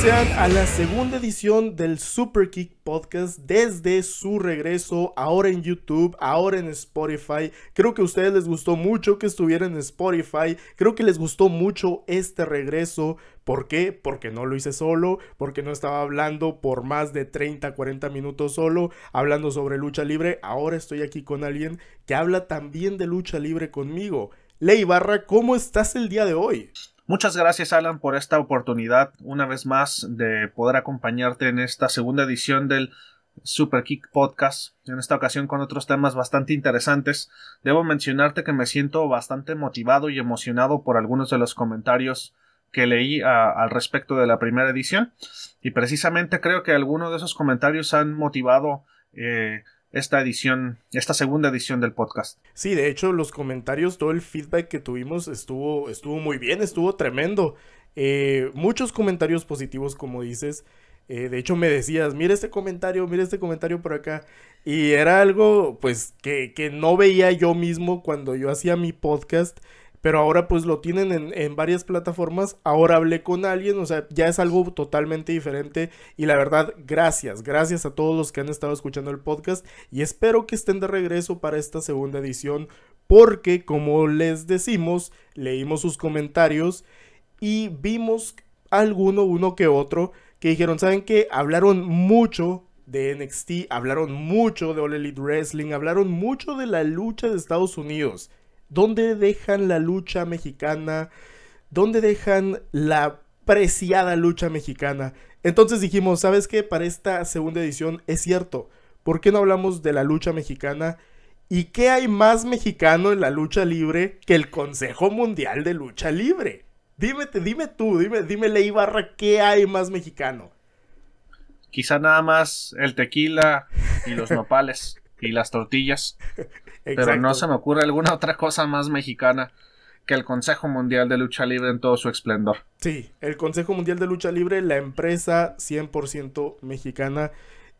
sean a la segunda edición del Super Kick Podcast desde su regreso, ahora en YouTube, ahora en Spotify. Creo que a ustedes les gustó mucho que estuviera en Spotify. Creo que les gustó mucho este regreso. ¿Por qué? Porque no lo hice solo, porque no estaba hablando por más de 30, 40 minutos solo, hablando sobre lucha libre. Ahora estoy aquí con alguien que habla también de lucha libre conmigo. Ley Barra, ¿cómo estás el día de hoy? Muchas gracias Alan por esta oportunidad una vez más de poder acompañarte en esta segunda edición del Super Kick Podcast, en esta ocasión con otros temas bastante interesantes. Debo mencionarte que me siento bastante motivado y emocionado por algunos de los comentarios que leí ah, al respecto de la primera edición y precisamente creo que algunos de esos comentarios han motivado eh, esta edición, esta segunda edición del podcast. Sí, de hecho, los comentarios, todo el feedback que tuvimos estuvo, estuvo muy bien, estuvo tremendo. Eh, muchos comentarios positivos, como dices. Eh, de hecho, me decías, mira este comentario, mira este comentario por acá. Y era algo, pues, que, que no veía yo mismo cuando yo hacía mi podcast pero ahora pues lo tienen en, varias plataformas. Ahora hablé con alguien, o sea, ya es algo totalmente diferente y la verdad, gracias, gracias a todos los que han estado escuchando el podcast y espero que estén de regreso para esta segunda edición porque como les decimos, leímos sus comentarios y vimos alguno, uno que otro, que dijeron, ¿saben que Hablaron mucho de NXT, hablaron mucho de All Elite Wrestling, hablaron mucho de la lucha de Estados Unidos ¿Dónde dejan la lucha mexicana? ¿Dónde dejan la preciada lucha mexicana? Entonces dijimos, ¿sabes qué? Para esta segunda edición es cierto. ¿Por qué no hablamos de la lucha mexicana? ¿Y qué hay más mexicano en la lucha libre que el Consejo Mundial de Lucha Libre? Dime, dime tú, dime, dime ¿qué hay más mexicano? Quizá nada más el tequila y los nopales y las tortillas. Pero no se me ocurre alguna otra cosa más mexicana que el Consejo Mundial de Lucha Libre en todo su esplendor. Sí, el Consejo Mundial de Lucha Libre, la empresa 100% mexicana.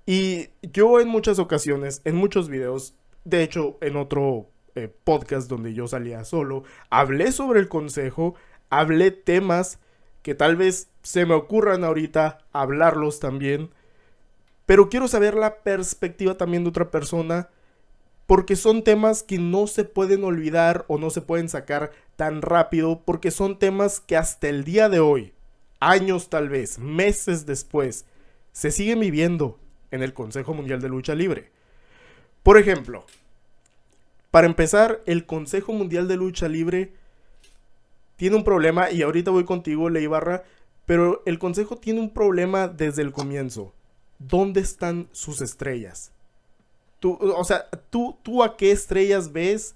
Y yo en muchas ocasiones, en muchos videos, de hecho en otro eh, podcast donde yo salía solo, hablé sobre el Consejo, hablé temas que tal vez se me ocurran ahorita hablarlos también. Pero quiero saber la perspectiva también de otra persona porque son temas que no se pueden olvidar o no se pueden sacar tan rápido, porque son temas que hasta el día de hoy, años tal vez, meses después, se siguen viviendo en el Consejo Mundial de Lucha Libre. Por ejemplo, para empezar, el Consejo Mundial de Lucha Libre tiene un problema, y ahorita voy contigo, Ley Barra, pero el Consejo tiene un problema desde el comienzo. ¿Dónde están sus estrellas? Tú, o sea, tú, tú a qué estrellas ves.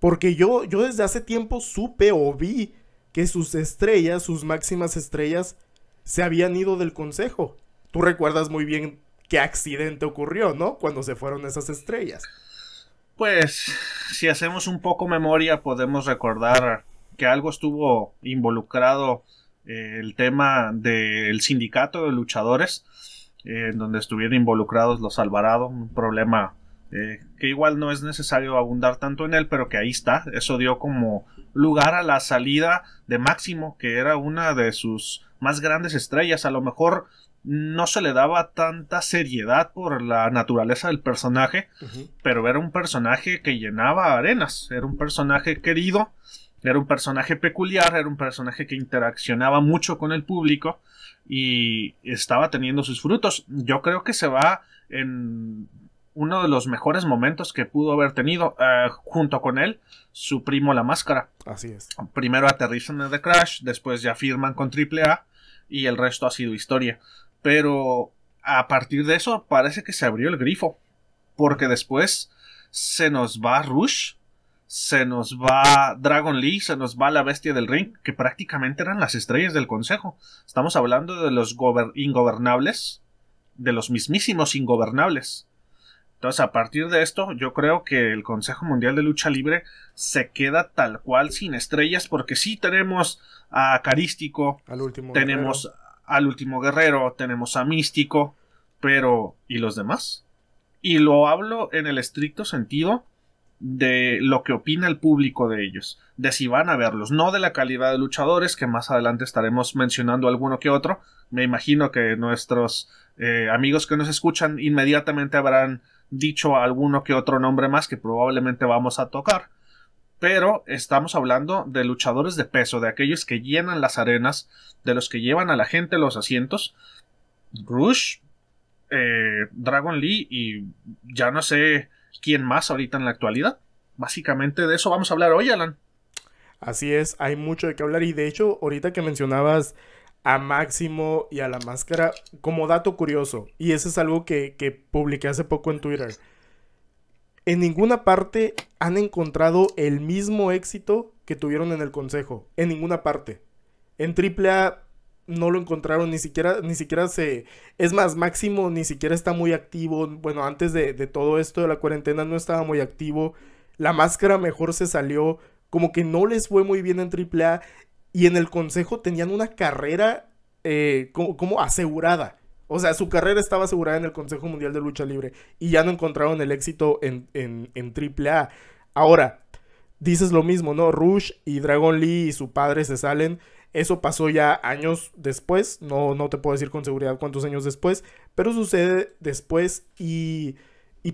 Porque yo, yo desde hace tiempo supe o vi que sus estrellas, sus máximas estrellas, se habían ido del consejo. Tú recuerdas muy bien qué accidente ocurrió, ¿no? Cuando se fueron esas estrellas. Pues, si hacemos un poco memoria, podemos recordar que algo estuvo involucrado eh, el tema del sindicato de luchadores eh, en donde estuvieron involucrados los Alvarado, un problema eh, que igual no es necesario abundar tanto en él, pero que ahí está, eso dio como lugar a la salida de Máximo, que era una de sus más grandes estrellas, a lo mejor no se le daba tanta seriedad por la naturaleza del personaje, pero era un personaje que llenaba arenas, era un personaje querido, era un personaje peculiar, era un personaje que interaccionaba mucho con el público y estaba teniendo sus frutos. Yo creo que se va en uno de los mejores momentos que pudo haber tenido eh, junto con él su primo La Máscara. Así es. Primero aterrizan en The Crash, después ya firman con AAA y el resto ha sido historia. Pero a partir de eso parece que se abrió el grifo porque después se nos va Rush se nos va Dragon Lee, se nos va la bestia del ring, que prácticamente eran las estrellas del consejo. Estamos hablando de los ingobernables, de los mismísimos ingobernables. Entonces, a partir de esto, yo creo que el Consejo Mundial de Lucha Libre se queda tal cual sin estrellas, porque sí tenemos a Carístico, tenemos al último guerrero, tenemos a Místico, pero ¿y los demás? Y lo hablo en el estricto sentido de lo que opina el público de ellos, de si van a verlos, no de la calidad de luchadores, que más adelante estaremos mencionando alguno que otro. Me imagino que nuestros eh, amigos que nos escuchan inmediatamente habrán dicho alguno que otro nombre más que probablemente vamos a tocar. Pero estamos hablando de luchadores de peso, de aquellos que llenan las arenas, de los que llevan a la gente los asientos. Rush, eh, Dragon Lee y ya no sé quién más ahorita en la actualidad. Básicamente de eso vamos a hablar hoy, Alan. Así es, hay mucho de qué hablar y de hecho ahorita que mencionabas a Máximo y a la máscara, como dato curioso, y eso es algo que, que publiqué hace poco en Twitter, en ninguna parte han encontrado el mismo éxito que tuvieron en el Consejo, en ninguna parte. En AAA no lo encontraron, ni siquiera, ni siquiera se... Es más, Máximo ni siquiera está muy activo. Bueno, antes de, todo esto de la cuarentena no estaba muy activo. La máscara mejor se salió. Como que no les fue muy bien en AAA. Y en el consejo tenían una carrera eh, como, asegurada. O sea, su carrera estaba asegurada en el Consejo Mundial de Lucha Libre. Y ya no encontraron el éxito en, en, en AAA. Ahora, dices lo mismo, ¿no? Rush y Dragon Lee y su padre se salen. Eso pasó ya años después, no, no te puedo decir con seguridad cuántos años después, pero sucede después y,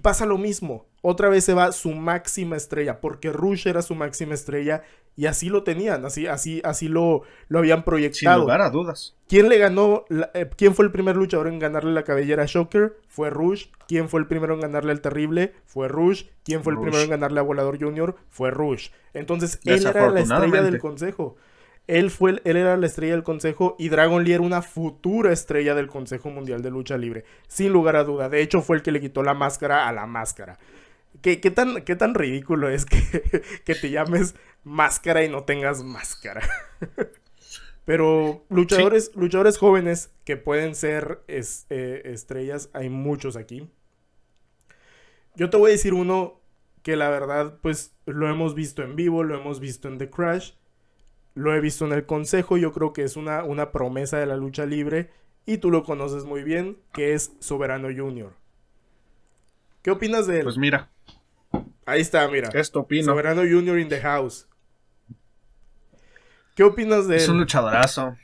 pasa lo mismo. Otra vez se va su máxima estrella, porque Rush era su máxima estrella y así lo tenían, así, así, así lo, lo habían proyectado. Sin lugar a dudas. ¿Quién le ganó? Eh, ¿Quién fue el primer luchador en ganarle la cabellera a Shocker? Fue Rush. ¿Quién fue el primero en ganarle al Terrible? Fue Rush. ¿Quién fue el primero en ganarle a Volador Junior? Fue Rush. Entonces él era la estrella del consejo. Él, fue, él era la estrella del consejo y Dragon Lee era una futura estrella del Consejo Mundial de Lucha Libre, sin lugar a duda. De hecho, fue el que le quitó la máscara a la máscara. ¿Qué, tan, qué tan ridículo es que, te llames máscara y no tengas máscara? Pero luchadores, luchadores jóvenes que pueden ser eh, estrellas, hay muchos aquí. Yo te voy a decir uno que la verdad, pues lo hemos visto en vivo, lo hemos visto en The Crash lo he visto en el consejo, yo creo que es una, una promesa de la lucha libre y tú lo conoces muy bien, que es Soberano Junior. ¿Qué opinas de él? Pues mira. Ahí está, mira. Esto opino. Soberano Junior in the house. ¿Qué opinas de él? Es un luchadorazo.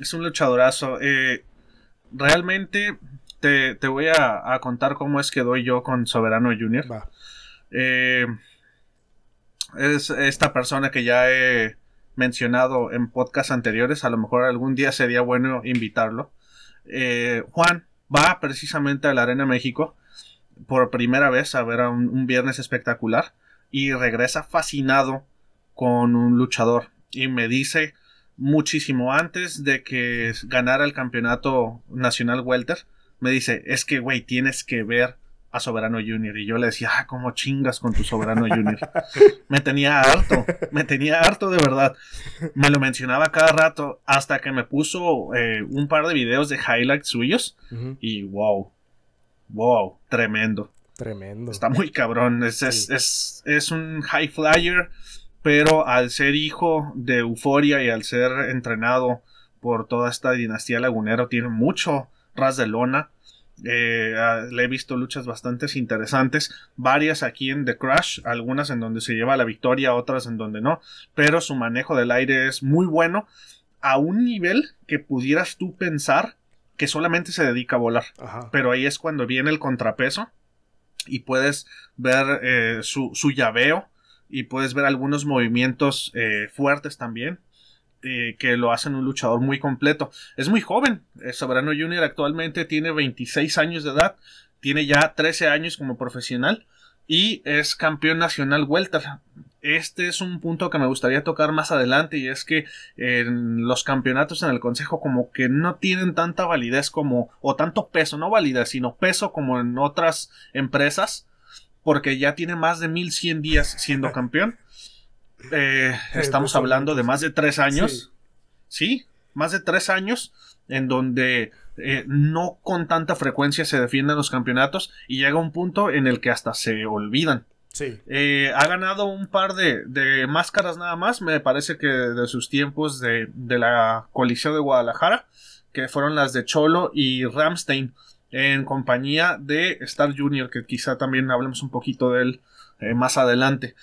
Es un luchadorazo. Eh, realmente te, voy a, contar cómo es que doy yo con Soberano Junior. Va. Eh, es esta persona que ya he mencionado en podcasts anteriores, a lo mejor algún día sería bueno invitarlo. Eh, Juan va precisamente a la Arena México por primera vez a ver un, un viernes espectacular y regresa fascinado con un luchador y me dice muchísimo antes de que ganara el campeonato nacional welter me dice es que güey tienes que ver a Soberano Junior y yo le decía, ah, cómo chingas con tu Soberano Junior. me tenía harto, me tenía harto de verdad. Me lo mencionaba cada rato hasta que me puso eh, un par de videos de highlights suyos y wow, wow, tremendo. Tremendo. Está muy cabrón, es, es, un high flyer, pero al ser hijo de Euforia y al ser entrenado por toda esta dinastía lagunero, tiene mucho ras de lona eh, ah, le he visto luchas bastante interesantes, varias aquí en The Crash, algunas en donde se lleva la victoria, otras en donde no, pero su manejo del aire es muy bueno, a un nivel que pudieras tú pensar que solamente se dedica a volar, pero ahí es cuando viene el contrapeso y puedes ver eh, su, llaveo y puedes ver algunos movimientos eh, fuertes también eh, que lo hacen un luchador muy completo. Es muy joven. El eh, Soberano Junior actualmente tiene 26 años de edad. Tiene ya 13 años como profesional. Y es campeón nacional Welter. Este es un punto que me gustaría tocar más adelante. Y es que en los campeonatos en el Consejo, como que no tienen tanta validez como. o tanto peso, no validez, sino peso como en otras empresas. Porque ya tiene más de 1100 días siendo campeón. Eh, estamos hablando de más de tres años. Sí. más de tres años en donde eh, no con tanta frecuencia se defienden los campeonatos y llega un punto en el que hasta se olvidan. Sí. Eh, ha ganado un par de, máscaras nada más, me parece que de sus tiempos de, la coalición de Guadalajara, que fueron las de Cholo y Ramstein, en compañía de Star Junior, que quizá también hablemos un poquito de él más adelante.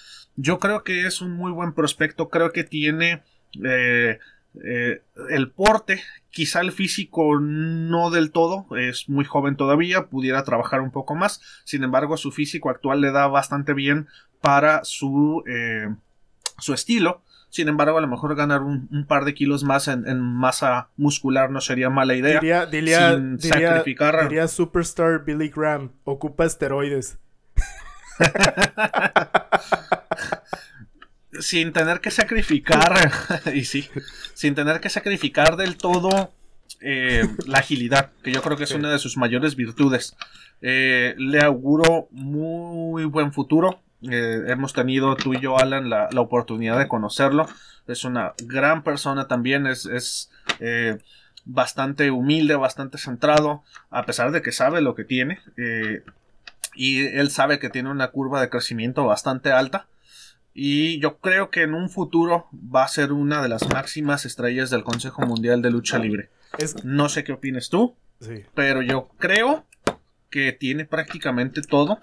Yo creo que es un muy buen prospecto, creo que tiene eh, eh, el porte, quizá el físico no del todo, es muy joven todavía, pudiera trabajar un poco más, sin embargo su físico actual le da bastante bien para su, eh, su estilo. Sin embargo, a lo mejor ganar un, par de kilos más en, masa muscular no sería mala idea. Diría, diría, sin Superstar Billy Graham, ocupa esteroides. sin tener que sacrificar, y sí, sin tener que sacrificar del todo eh, la agilidad, que yo creo que es una de sus mayores virtudes. Eh, le auguro muy buen futuro. Eh, hemos tenido tú y yo, Alan, la, oportunidad de conocerlo. Es una gran persona también, es, es bastante humilde, bastante centrado, a pesar de que sabe lo que tiene. y él sabe que tiene una curva de crecimiento bastante alta y yo creo que en un futuro va a ser una de las máximas estrellas del Consejo Mundial de Lucha Libre. No sé qué opines tú, pero yo creo que tiene prácticamente todo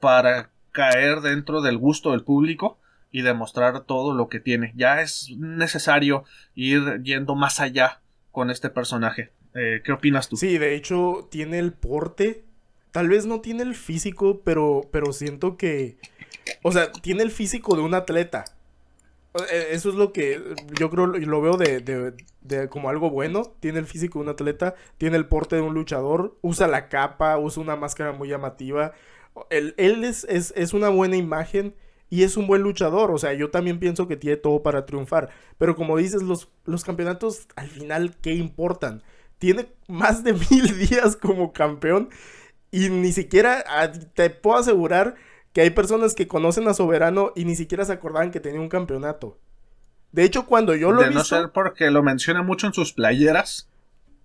para caer dentro del gusto del público y demostrar todo lo que tiene. Ya es necesario ir yendo más allá con este personaje. Eh, ¿Qué opinas tú? Sí, de hecho tiene el porte. Tal vez no tiene el físico, pero, pero siento que o sea, tiene el físico de un atleta. Eh, eso es lo que yo creo, y lo veo de, como algo bueno. Tiene el físico de un atleta, tiene el porte de un luchador, usa la capa, usa una máscara muy llamativa. Él, es, una buena imagen y es un buen luchador. O sea, yo también pienso que tiene todo para triunfar. Pero como dices, los, los campeonatos al final, ¿qué importan? Tiene más de mil días como campeón y ni siquiera ah, te puedo asegurar que hay personas que conocen a Soberano y ni siquiera se acordaban que tenía un campeonato. De hecho, cuando yo lo... De no ser porque lo menciona mucho en sus playeras,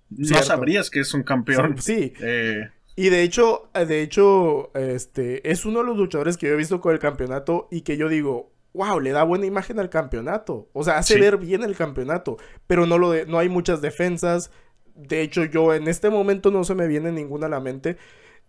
no sabrías que es un campeón. Sí. Eh, y de hecho, de hecho, este, es uno de los luchadores que yo he visto con el campeonato y que yo digo, wow, le da buena imagen al campeonato. O sea, hace ver bien el campeonato, pero no, lo no hay muchas defensas. De hecho, yo en este momento no se me viene ninguna a la mente.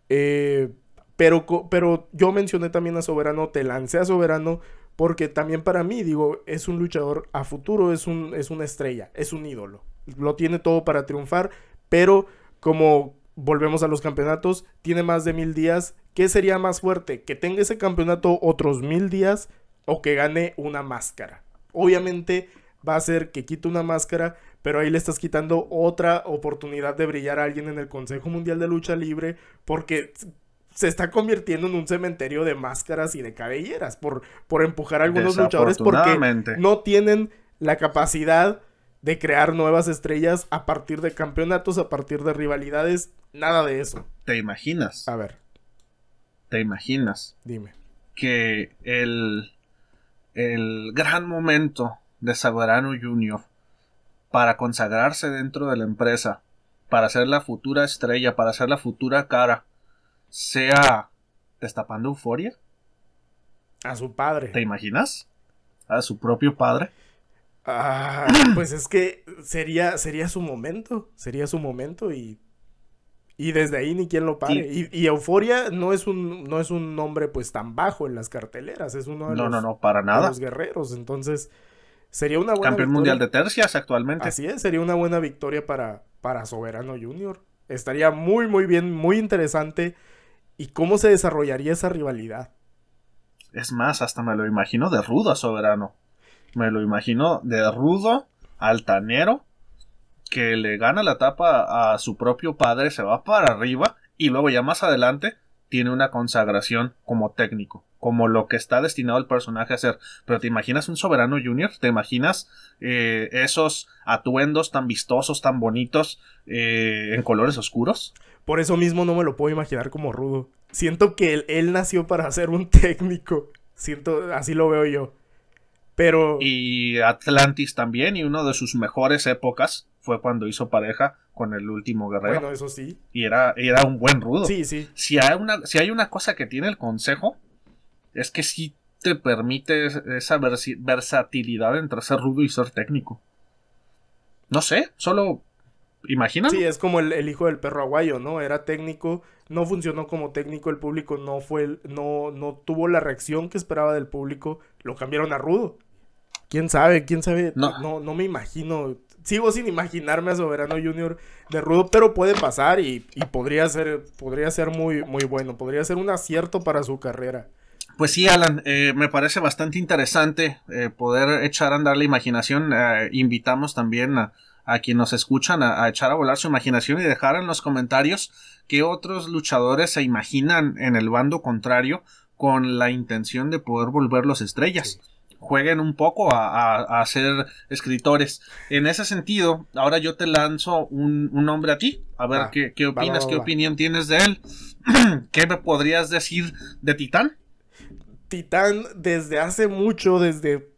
Eh, pero, pero yo mencioné también a Soberano, te lancé a Soberano, porque también para mí, digo, es un luchador a futuro, es, un, es una estrella, es un ídolo. Lo tiene todo para triunfar, pero como volvemos a los campeonatos, tiene más de mil días. ¿Qué sería más fuerte? ¿Que tenga ese campeonato otros mil días o que gane una máscara? Obviamente va a ser que quite una máscara, pero ahí le estás quitando otra oportunidad de brillar a alguien en el Consejo Mundial de Lucha Libre, porque se está convirtiendo en un cementerio de máscaras y de cabelleras por, por empujar a algunos luchadores porque no tienen la capacidad de crear nuevas estrellas a partir de campeonatos, a partir de rivalidades, nada de eso. ¿Te imaginas? A ver. ¿Te imaginas? Dime. Que el, el gran momento de Sabarano Jr. para consagrarse dentro de la empresa, para ser la futura estrella, para ser la futura cara sea destapando euforia. A su padre. ¿Te imaginas? A su propio padre. Ah, pues es que sería, sería su momento, sería su momento y, y desde ahí ni quien lo pare. Y, Euforia no es un, no es un nombre pues tan bajo en las carteleras, es uno de, los, para guerreros, entonces sería una buena Campeón mundial de tercias actualmente. Así es, sería una buena victoria para, para Soberano Junior. Estaría muy, muy bien, muy interesante y cómo se desarrollaría esa rivalidad. Es más, hasta me lo imagino de rudo a soberano. Me lo imagino de rudo, altanero, que le gana la tapa a su propio padre, se va para arriba y luego ya más adelante tiene una consagración como técnico como lo que está destinado el personaje a ser. Pero ¿te imaginas un soberano junior? ¿Te imaginas eh, esos atuendos tan vistosos, tan bonitos, eh, en colores oscuros? Por eso mismo no me lo puedo imaginar como rudo. Siento que él, nació para ser un técnico. Siento, así lo veo yo. Pero. Y Atlantis también, y una de sus mejores épocas fue cuando hizo pareja con el último guerrero. Bueno, eso sí. Y era, era un buen rudo. Sí, sí. Si hay una, si hay una cosa que tiene el consejo, es que sí te permite esa versatilidad entre ser rudo y ser técnico. No sé, solo imagina. Sí, es como el, hijo del perro aguayo, ¿no? Era técnico, no funcionó como técnico, el público no fue, no, no tuvo la reacción que esperaba del público, lo cambiaron a rudo. ¿Quién sabe? ¿Quién sabe? No, no, me imagino. Sigo sin imaginarme a Soberano Junior de rudo, pero puede pasar y, podría ser, podría ser muy, muy bueno, podría ser un acierto para su carrera. Pues sí, Alan, eh, me parece bastante interesante eh, poder echar a andar la imaginación. Eh, invitamos también a, quienes nos escuchan a, echar a volar su imaginación y dejar en los comentarios qué otros luchadores se imaginan en el bando contrario con la intención de poder volverlos estrellas. jueguen un poco a, a, ser escritores. En ese sentido, ahora yo te lanzo un, nombre a ti, a ver ah, qué, opinas, qué opinión tienes de él. ¿Qué me podrías decir de Titán? Titán desde hace mucho, desde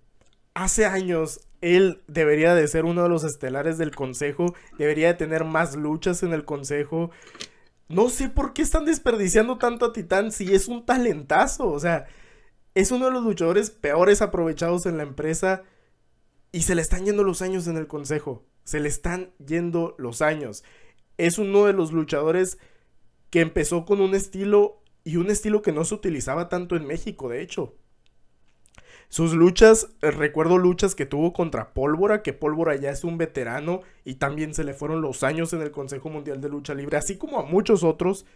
hace años, él debería de ser uno de los estelares del consejo, debería de tener más luchas en el consejo. No sé por qué están desperdiciando tanto a Titán si es un talentazo, o sea, es uno de los luchadores peores aprovechados en la empresa y se le están yendo los años en el consejo, se le están yendo los años. Es uno de los luchadores que empezó con un estilo y un estilo que no se utilizaba tanto en México, de hecho. Sus luchas, eh, recuerdo luchas que tuvo contra Pólvora, que Pólvora ya es un veterano y también se le fueron los años en el Consejo Mundial de Lucha Libre, así como a muchos otros.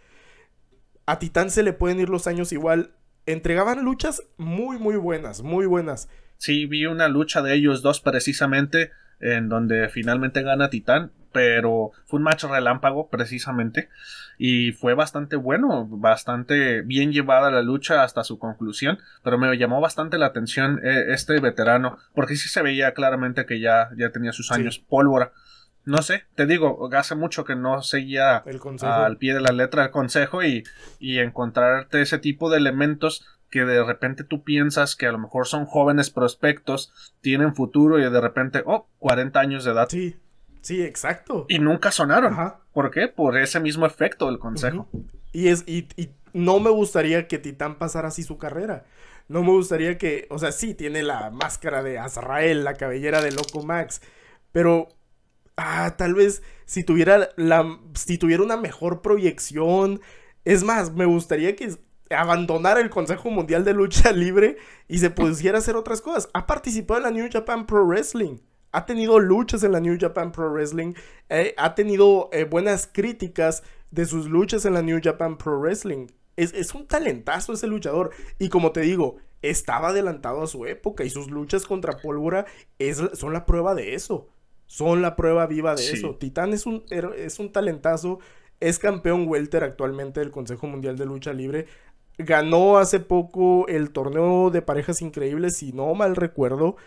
A Titán se le pueden ir los años igual. Entregaban luchas muy, muy buenas, muy buenas. Sí, vi una lucha de ellos dos precisamente, en donde finalmente gana Titán, pero fue un match relámpago precisamente y fue bastante bueno, bastante bien llevada la lucha hasta su conclusión, pero me llamó bastante la atención eh, este veterano, porque sí se veía claramente que ya, ya tenía sus años pólvora. No sé, te digo, hace mucho que no seguía al pie de la letra el consejo y, y encontrarte ese tipo de elementos que de repente tú piensas que a lo mejor son jóvenes prospectos, tienen futuro y de repente, oh, 40 años de edad. Sí, sí, exacto. Y nunca sonaron. Ajá. ¿Por qué? Por ese mismo efecto del consejo. Y es, y, no me gustaría que Titán pasara así su carrera. No me gustaría que, o sea, sí, tiene la máscara de Azrael, la cabellera de Loco Max, pero ah, tal vez si tuviera la si tuviera una mejor proyección, es más, me gustaría que abandonara el Consejo Mundial de Lucha Libre y se pusiera a hacer otras cosas. Ha participado en la New Japan Pro Wrestling ha tenido luchas en la New Japan Pro Wrestling, eh, ha tenido eh, buenas críticas de sus luchas en la New Japan Pro Wrestling. Es, un talentazo ese luchador. Y como te digo, estaba adelantado a su época y sus luchas contra Pólvora son la prueba de eso. Son la prueba viva de eso. Titán es un, es un talentazo, es campeón welter actualmente del Consejo Mundial de Lucha Libre. Ganó hace poco el torneo de parejas increíbles, si no mal recuerdo.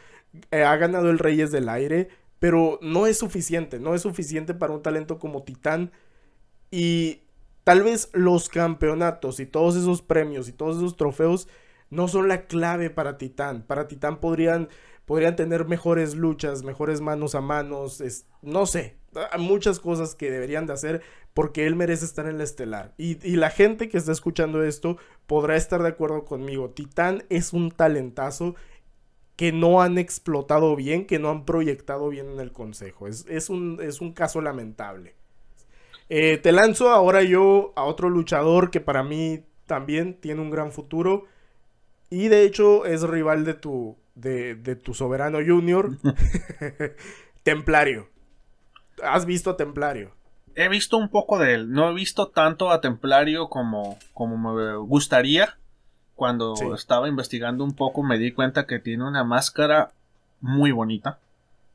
Eh, ha ganado el Reyes del Aire, pero no es suficiente, no es suficiente para un talento como Titán. Y tal vez los campeonatos y todos esos premios y todos esos trofeos no son la clave para Titán. Para Titán podrían, podrían tener mejores luchas, mejores manos a manos, no sé, ah, muchas cosas que deberían de hacer porque él merece estar en la estelar. Y, y, la gente que está escuchando esto podrá estar de acuerdo conmigo. Titán es un talentazo que no han explotado bien, que no han proyectado bien en el Consejo. Es, un, es un, caso lamentable. Eh, te lanzo ahora yo a otro luchador que para mí también tiene un gran futuro y de hecho es rival de tu, de, de tu soberano junior, Templario. ¿Has visto a Templario? He visto un poco de él, no he visto tanto a Templario como, como me gustaría cuando estaba investigando un poco me di cuenta que tiene una máscara muy bonita.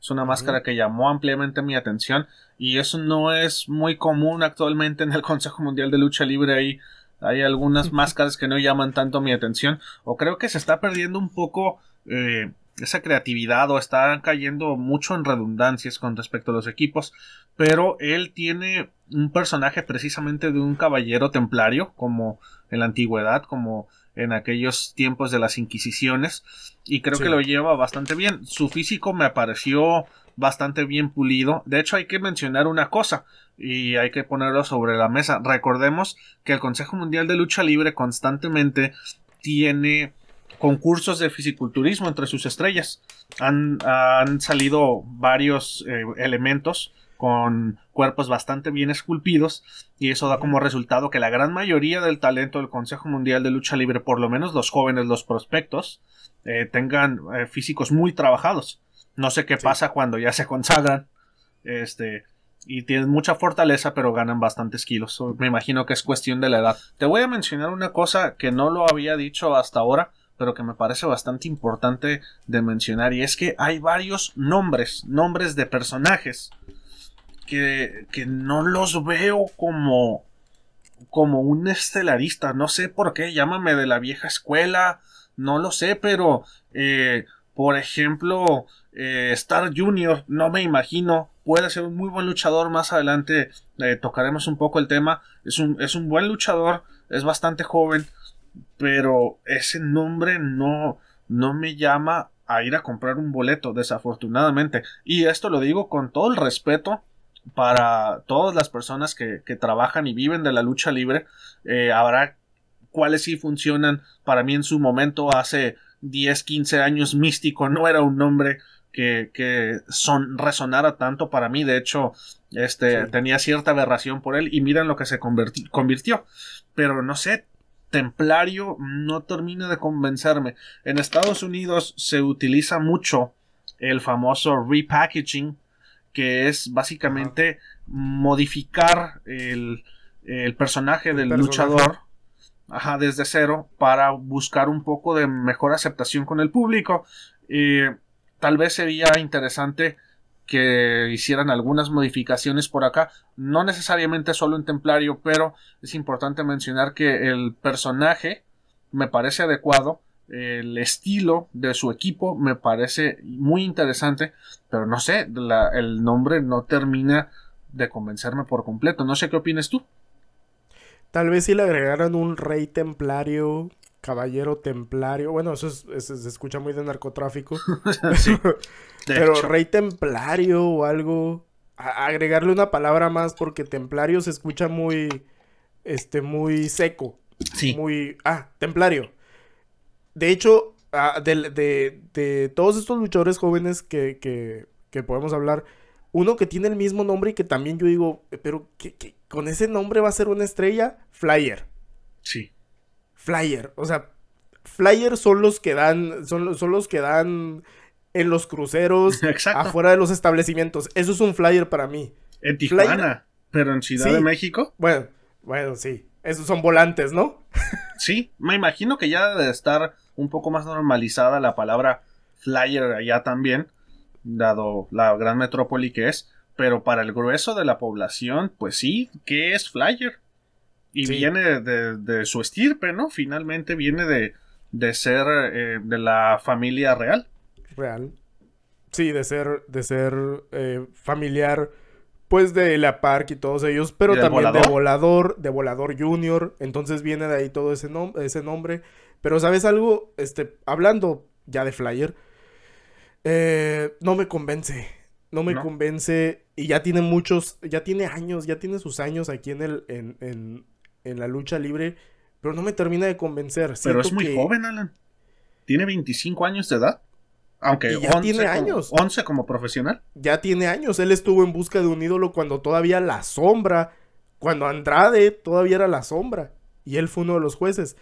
Es una máscara que llamó ampliamente mi atención y eso no es muy común actualmente en el Consejo Mundial de Lucha Libre. Ahí hay algunas máscaras que no llaman tanto mi atención o creo que se está perdiendo un poco eh, esa creatividad o está cayendo mucho en redundancias con respecto a los equipos. Pero él tiene un personaje precisamente de un caballero templario como en la antigüedad, como en aquellos tiempos de las Inquisiciones y creo que lo lleva bastante bien. Su físico me pareció bastante bien pulido. De hecho, hay que mencionar una cosa y hay que ponerlo sobre la mesa. Recordemos que el Consejo Mundial de Lucha Libre constantemente tiene concursos de fisiculturismo entre sus estrellas. Han, han salido varios eh, elementos con cuerpos bastante bien esculpidos y eso da como resultado que la gran mayoría del talento del Consejo Mundial de Lucha Libre, por lo menos los jóvenes, los prospectos, eh, tengan eh, físicos muy trabajados. No sé qué pasa cuando ya se consagran. Este, y tienen mucha fortaleza, pero ganan bastantes kilos. Me imagino que es cuestión de la edad. Te voy a mencionar una cosa que no lo había dicho hasta ahora, pero que me parece bastante importante de mencionar, y es que hay varios nombres, nombres de personajes que, no los veo como, como un estelarista. No sé por qué, llámame de la vieja escuela, no lo sé, pero, eh, por ejemplo, eh, Star Junior, no me imagino, puede ser un muy buen luchador más adelante, eh, tocaremos un poco el tema, es un, es un buen luchador, es bastante joven, pero ese nombre no, no me llama a ir a comprar un boleto, desafortunadamente. Y esto lo digo con todo el respeto para todas las personas que, que trabajan y viven de la lucha libre, eh, habrá cuáles sí funcionan. Para mí en su momento, hace 10, 15 años, Místico no era un nombre que, que son, resonara tanto para mí. De hecho, este, tenía cierta aberración por él y miren lo que se convirtió. Pero no sé, Templario no termina de convencerme. En Estados Unidos se utiliza mucho el famoso repackaging que es básicamente modificar el, personaje del luchador ajá, desde cero para buscar un poco de mejor aceptación con el público. tal vez sería interesante que hicieran algunas modificaciones por acá, no necesariamente solo en Templario, pero es importante mencionar que el personaje me parece adecuado el estilo de su equipo me parece muy interesante, pero no sé, el nombre no termina de convencerme por completo. No sé qué opinas tú. Tal vez si le agregaran un rey templario, caballero templario, bueno, eso, se escucha muy de narcotráfico, pero rey templario o algo, agregarle una palabra más porque templario se escucha muy, este, muy seco. Sí. Muy, ah, templario de hecho, ah, de, de, todos estos luchadores jóvenes que, que, podemos hablar, uno que tiene el mismo nombre y que también yo digo, eh, pero con ese nombre va a ser una estrella, Flyer. Sí. Flyer, o sea, Flyer son los que dan, son, los que dan en los cruceros, afuera de los establecimientos. Eso es un flyer para mí. En Tijuana, pero en Ciudad de México. Bueno, bueno, sí. Esos son volantes, ¿no? sí, me imagino que ya de estar un poco más normalizada la palabra flyer allá también, dado la gran metrópoli que es, pero para el grueso de la población, pues sí, ¿qué es flyer? Y viene de, su estirpe, ¿no? Finalmente viene de, de ser eh, de la familia real. Real. Sí, de ser, de ser eh, familiar, pues de la Park y todos ellos, pero también de Volador, de Volador Junior. Entonces viene de ahí todo ese, ese nombre. Pero, ¿sabes algo? Este, hablando ya de Flyer, eh, no me convence. No me convence. Y ya tiene muchos, ya tiene años, ya tiene sus años aquí en el, en, en, en la lucha libre. Pero no me termina de convencer. pero es muy joven, Alan. Tiene 25 años de edad. Aunque ya tiene años. 11 como profesional. Ya tiene años. Él estuvo en busca de un ídolo cuando todavía la sombra, cuando Andrade todavía era la sombra. Y él fue uno de los jueces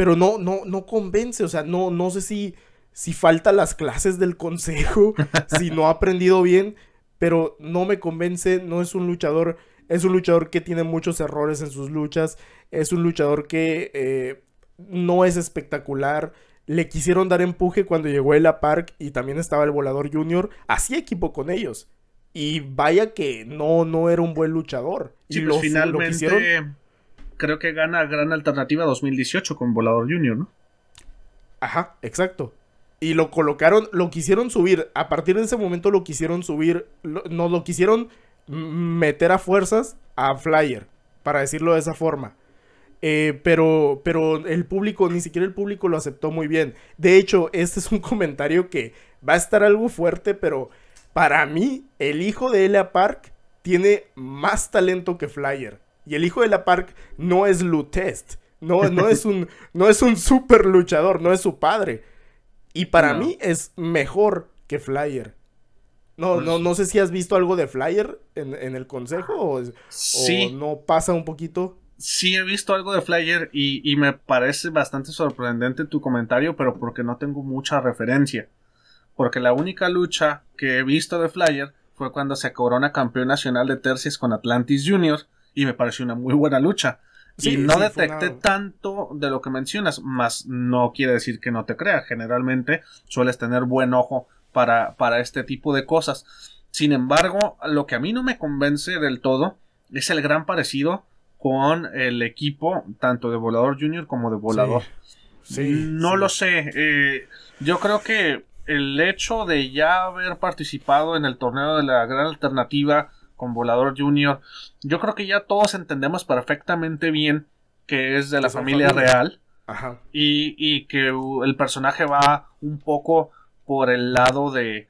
pero no, no, no convence, o sea, no, no sé si, si falta las clases del consejo, si no ha aprendido bien, pero no me convence, no es un luchador, es un luchador que tiene muchos errores en sus luchas, es un luchador que eh, no es espectacular, le quisieron dar empuje cuando llegó el Park y también estaba el Volador Junior, así equipo con ellos. Y vaya que no, no era un buen luchador. y pues lo creo que gana Gran Alternativa 2018 con Volador Junior, ¿no? Ajá, exacto. Y lo colocaron, lo quisieron subir. A partir de ese momento lo quisieron subir, no lo quisieron meter a fuerzas a Flyer, para decirlo de esa forma. Eh, pero, pero el público, ni siquiera el público lo aceptó muy bien. De hecho, este es un comentario que va a estar algo fuerte, pero para mí, el hijo de Elia Park tiene más talento que Flyer. Y el hijo de la Park no es Lutest. No, no, es un, no es un super luchador, no es su padre. Y para mí es mejor que Flyer. No, pues no, no sé si has visto algo de Flyer en, el consejo o, no pasa un poquito. Sí, he visto algo de Flyer y, y, me parece bastante sorprendente tu comentario, pero porque no tengo mucha referencia. Porque la única lucha que he visto de Flyer fue cuando se corona campeón nacional de tercias con Atlantis Juniors y me pareció una muy buena lucha. y no detecté tanto de lo que mencionas, más no quiere decir que no te crea. Generalmente sueles tener buen ojo para, para este tipo de cosas. Sin embargo, lo que a mí no me convence del todo es el gran parecido con el equipo tanto de Volador Junior como de Volador. Sí, no lo sé. Eh, yo creo que el hecho de ya haber participado en el torneo de la gran alternativa con Volador Junior, yo creo que ya todos entendemos perfectamente bien que es de la familia, real. Y, que el personaje va un poco por el lado de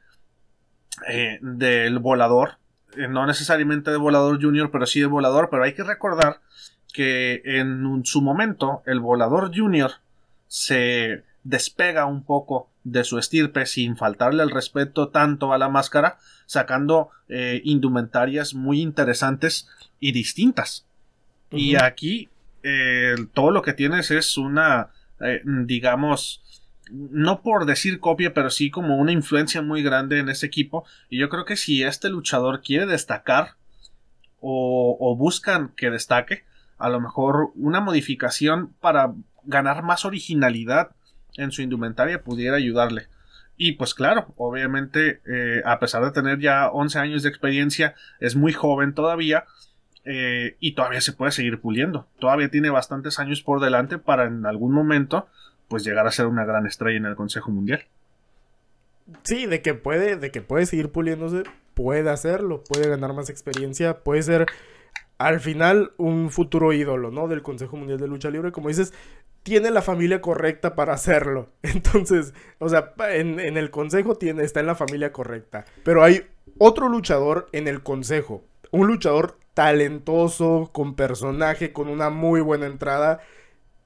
eh, del volador. Eh, no necesariamente de volador junior, pero sí de volador. Pero hay que recordar que en su momento el volador junior se despega un poco de su estirpe sin faltarle el respeto tanto a la máscara, sacando eh, indumentarias muy interesantes y distintas. Y aquí eh, todo lo que tienes es una, eh, digamos, no por decir copia, pero sí como una influencia muy grande en ese equipo. Y yo creo que si este luchador quiere destacar o buscan que destaque, a lo mejor una modificación para ganar más originalidad en su indumentaria pudiera ayudarle. Y pues claro, obviamente, eh, a pesar de tener ya 11 años de experiencia, es muy joven todavía eh, y todavía se puede seguir puliendo. Todavía tiene bastantes años por delante para en algún momento, pues llegar a ser una gran estrella en el Consejo Mundial. Sí, de que puede, de que puede seguir puliéndose, puede hacerlo, puede ganar más experiencia, puede ser al final un futuro ídolo, ¿no? Del Consejo Mundial de Lucha Libre, como dices, tiene la familia correcta para hacerlo. Entonces, o sea, en, el consejo tiene, está en la familia correcta. Pero hay otro luchador en el consejo. Un luchador talentoso, con personaje, con una muy buena entrada.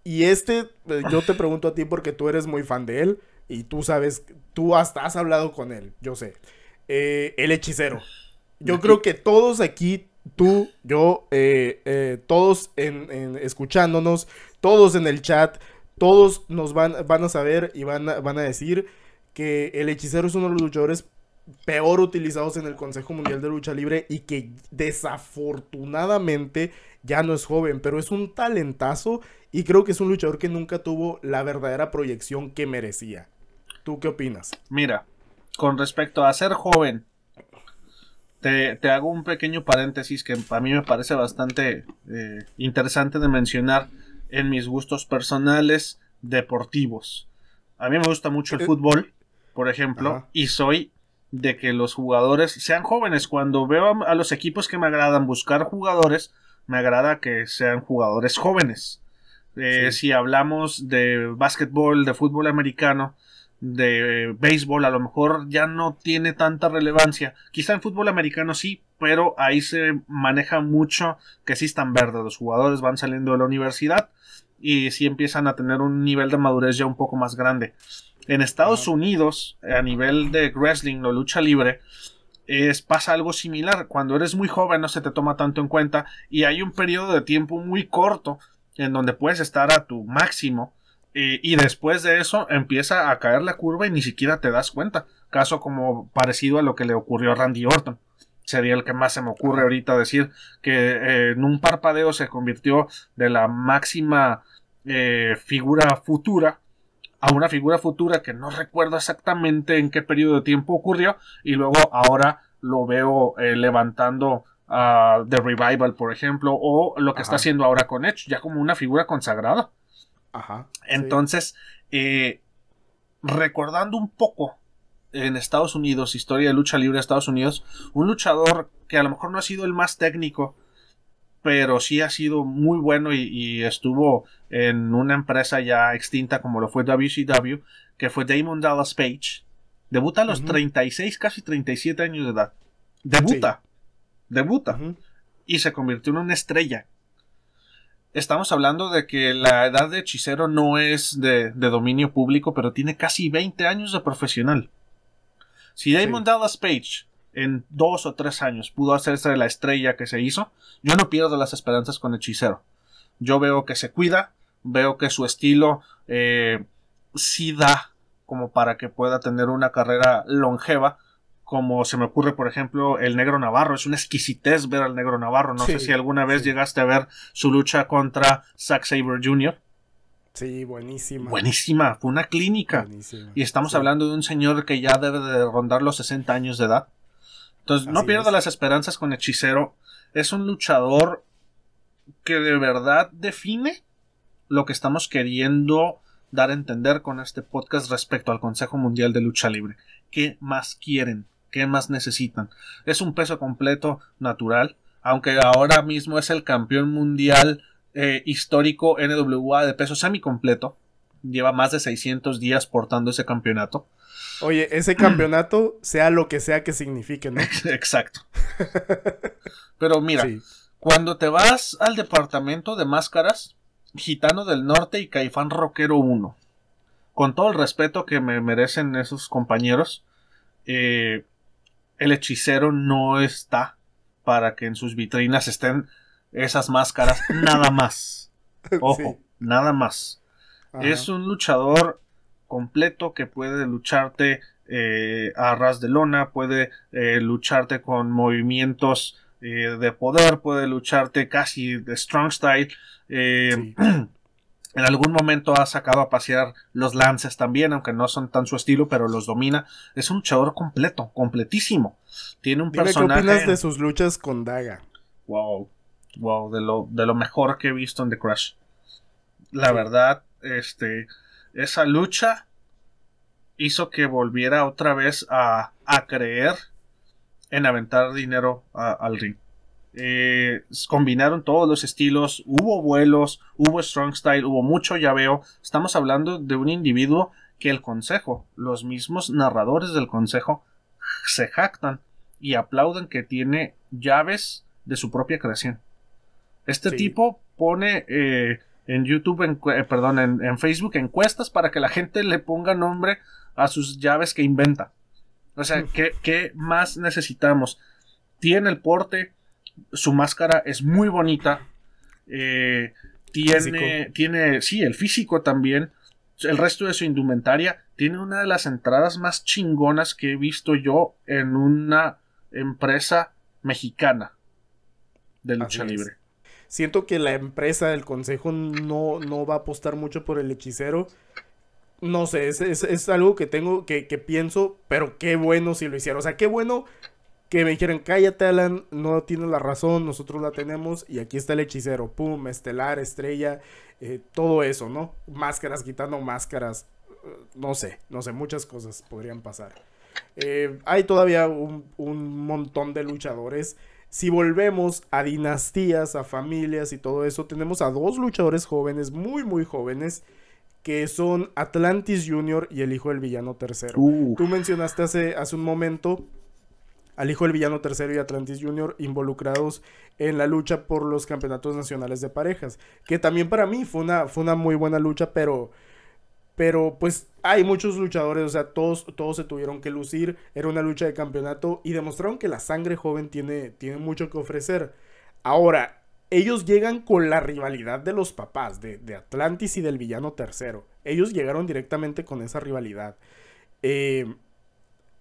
Y este, eh, yo te pregunto a ti porque tú eres muy fan de él y tú sabes, tú hasta has hablado con él, yo sé. Eh, el hechicero. Yo creo que todos aquí tú, yo, eh, eh, todos en, escuchándonos, todos en el chat, todos nos van, a saber y van van a decir que el hechicero es uno de los luchadores peor utilizados en el Consejo Mundial de Lucha Libre y que desafortunadamente ya no es joven, pero es un talentazo y creo que es un luchador que nunca tuvo la verdadera proyección que merecía. ¿Tú qué opinas? Mira, con respecto a ser joven te, hago un pequeño paréntesis que a mí me parece bastante eh, interesante de mencionar en mis gustos personales deportivos. A mí me gusta mucho el fútbol, por ejemplo, y soy de que los jugadores sean jóvenes. Cuando veo a, los equipos que me agradan buscar jugadores, me agrada que sean jugadores jóvenes. Eh, si hablamos de básquetbol, de fútbol americano, de eh, béisbol a lo mejor ya no tiene tanta relevancia. Quizá en fútbol americano sí, pero ahí se maneja mucho que sí están verdes. Los jugadores van saliendo de la universidad y sí empiezan a tener un nivel de madurez ya un poco más grande. En Estados Unidos, a nivel de wrestling o lucha libre, es, pasa algo similar. Cuando eres muy joven no se te toma tanto en cuenta y hay un periodo de tiempo muy corto en donde puedes estar a tu máximo y, después de eso empieza a caer la curva y ni siquiera te das cuenta. Caso como parecido a lo que le ocurrió a Randy Orton. Sería el que más se me ocurre ahorita decir que eh, en un parpadeo se convirtió de la máxima eh, figura futura a una figura futura que no recuerdo exactamente en qué periodo de tiempo ocurrió y luego ahora lo veo eh, levantando a The Revival, por ejemplo, o lo que está haciendo ahora con Edge, ya como una figura consagrada. Ajá. Entonces, eh, recordando un poco en Estados Unidos, historia de lucha libre de Estados Unidos, un luchador que a lo mejor no ha sido el más técnico, pero sí ha sido muy bueno y, estuvo en una empresa ya extinta como lo fue WCW, que fue Damon Dallas Page. Debuta a los 36, casi 37 años de edad. Debuta. Debuta. Y se convirtió en una estrella estamos hablando de que la edad de hechicero no es de, dominio público, pero tiene casi 20 años de profesional. Si Damon Dallas Page en dos o tres años pudo hacerse la estrella que se hizo, yo no pierdo las esperanzas con hechicero. Yo veo que se cuida, veo que su estilo eh, sí da como para que pueda tener una carrera longeva como se me ocurre, por ejemplo, el negro navarro. Es una exquisitez ver al negro navarro. No sé si alguna vez llegaste a ver su lucha contra Zack Sabre Jr. Sí, buenísima. Buenísima, fue una clínica. Y estamos hablando de un señor que ya debe de rondar los 60 años de edad. Entonces, no pierda las esperanzas con Hechicero. Es un luchador que de verdad define lo que estamos queriendo dar a entender con este podcast respecto al Consejo Mundial de Lucha Libre. ¿Qué más quieren? ¿Qué más necesitan? Es un peso completo natural, aunque ahora mismo es el campeón mundial eh, histórico NWA de peso semicompleto. Lleva más de 600 días portando ese campeonato. Oye, ese campeonato, sea lo que sea que signifique, ¿no? Exacto. Pero mira, cuando te vas al departamento de máscaras, Gitano del Norte y Caifán Rockero 1, con todo el respeto que me merecen esos compañeros, eh, el hechicero no está para que en sus vitrinas estén esas máscaras nada más. Ojo, nada más. Es un luchador completo que puede lucharte eh, a ras de lona, puede eh, lucharte con movimientos eh, de poder, puede lucharte casi de strong style. En algún momento ha sacado a pasear los lances también, aunque no son tan su estilo, pero los domina. Es un luchador completo, completísimo. Tiene un Dime personaje. de sus luchas con Daga? Wow, wow, de lo, de lo mejor que he visto en The Crash. La verdad, este, esa lucha hizo que volviera otra vez a, creer en aventar dinero al ring. Eh, combinaron todos los estilos, hubo vuelos, hubo strong style, hubo mucho llaveo. Estamos hablando de un individuo que el consejo, los mismos narradores del consejo, se jactan y aplauden que tiene llaves de su propia creación. Este tipo pone eh, en YouTube, en, eh, perdón, en, Facebook encuestas para que la gente le ponga nombre a sus llaves que inventa. O sea, ¿qué más necesitamos? Tiene el porte, su máscara es muy bonita. Eh, tiene, tiene, sí, el físico también. El resto de su indumentaria tiene una de las entradas más chingonas que he visto yo en una empresa mexicana de lucha libre. Siento que la empresa, del consejo, no, no va a apostar mucho por el hechicero. No sé, es, algo que tengo, que, que, pienso, pero qué bueno si lo hiciera O sea, qué bueno que me dijeron, cállate Alan, no tienes la razón, nosotros la tenemos y aquí está el hechicero, pum, estelar, estrella, eh, todo eso, ¿no? Máscaras, quitando máscaras, eh, no sé, no sé, muchas cosas podrían pasar. Eh, hay todavía un, montón de luchadores. Si volvemos a dinastías, a familias y todo eso, tenemos a dos luchadores jóvenes, muy, muy jóvenes, que son Atlantis Jr. y el hijo del villano tercero. Tú mencionaste hace, hace un momento al hijo del villano tercero y Atlantis Jr. involucrados en la lucha por los campeonatos nacionales de parejas. Que también para mí fue una, fue una muy buena lucha, pero, pero pues hay muchos luchadores, o sea, todos, todos se tuvieron que lucir, era una lucha de campeonato y demostraron que la sangre joven tiene, tiene mucho que ofrecer. Ahora, ellos llegan con la rivalidad de los papás, de, de Atlantis y del villano tercero. Ellos llegaron directamente con esa rivalidad. Eh,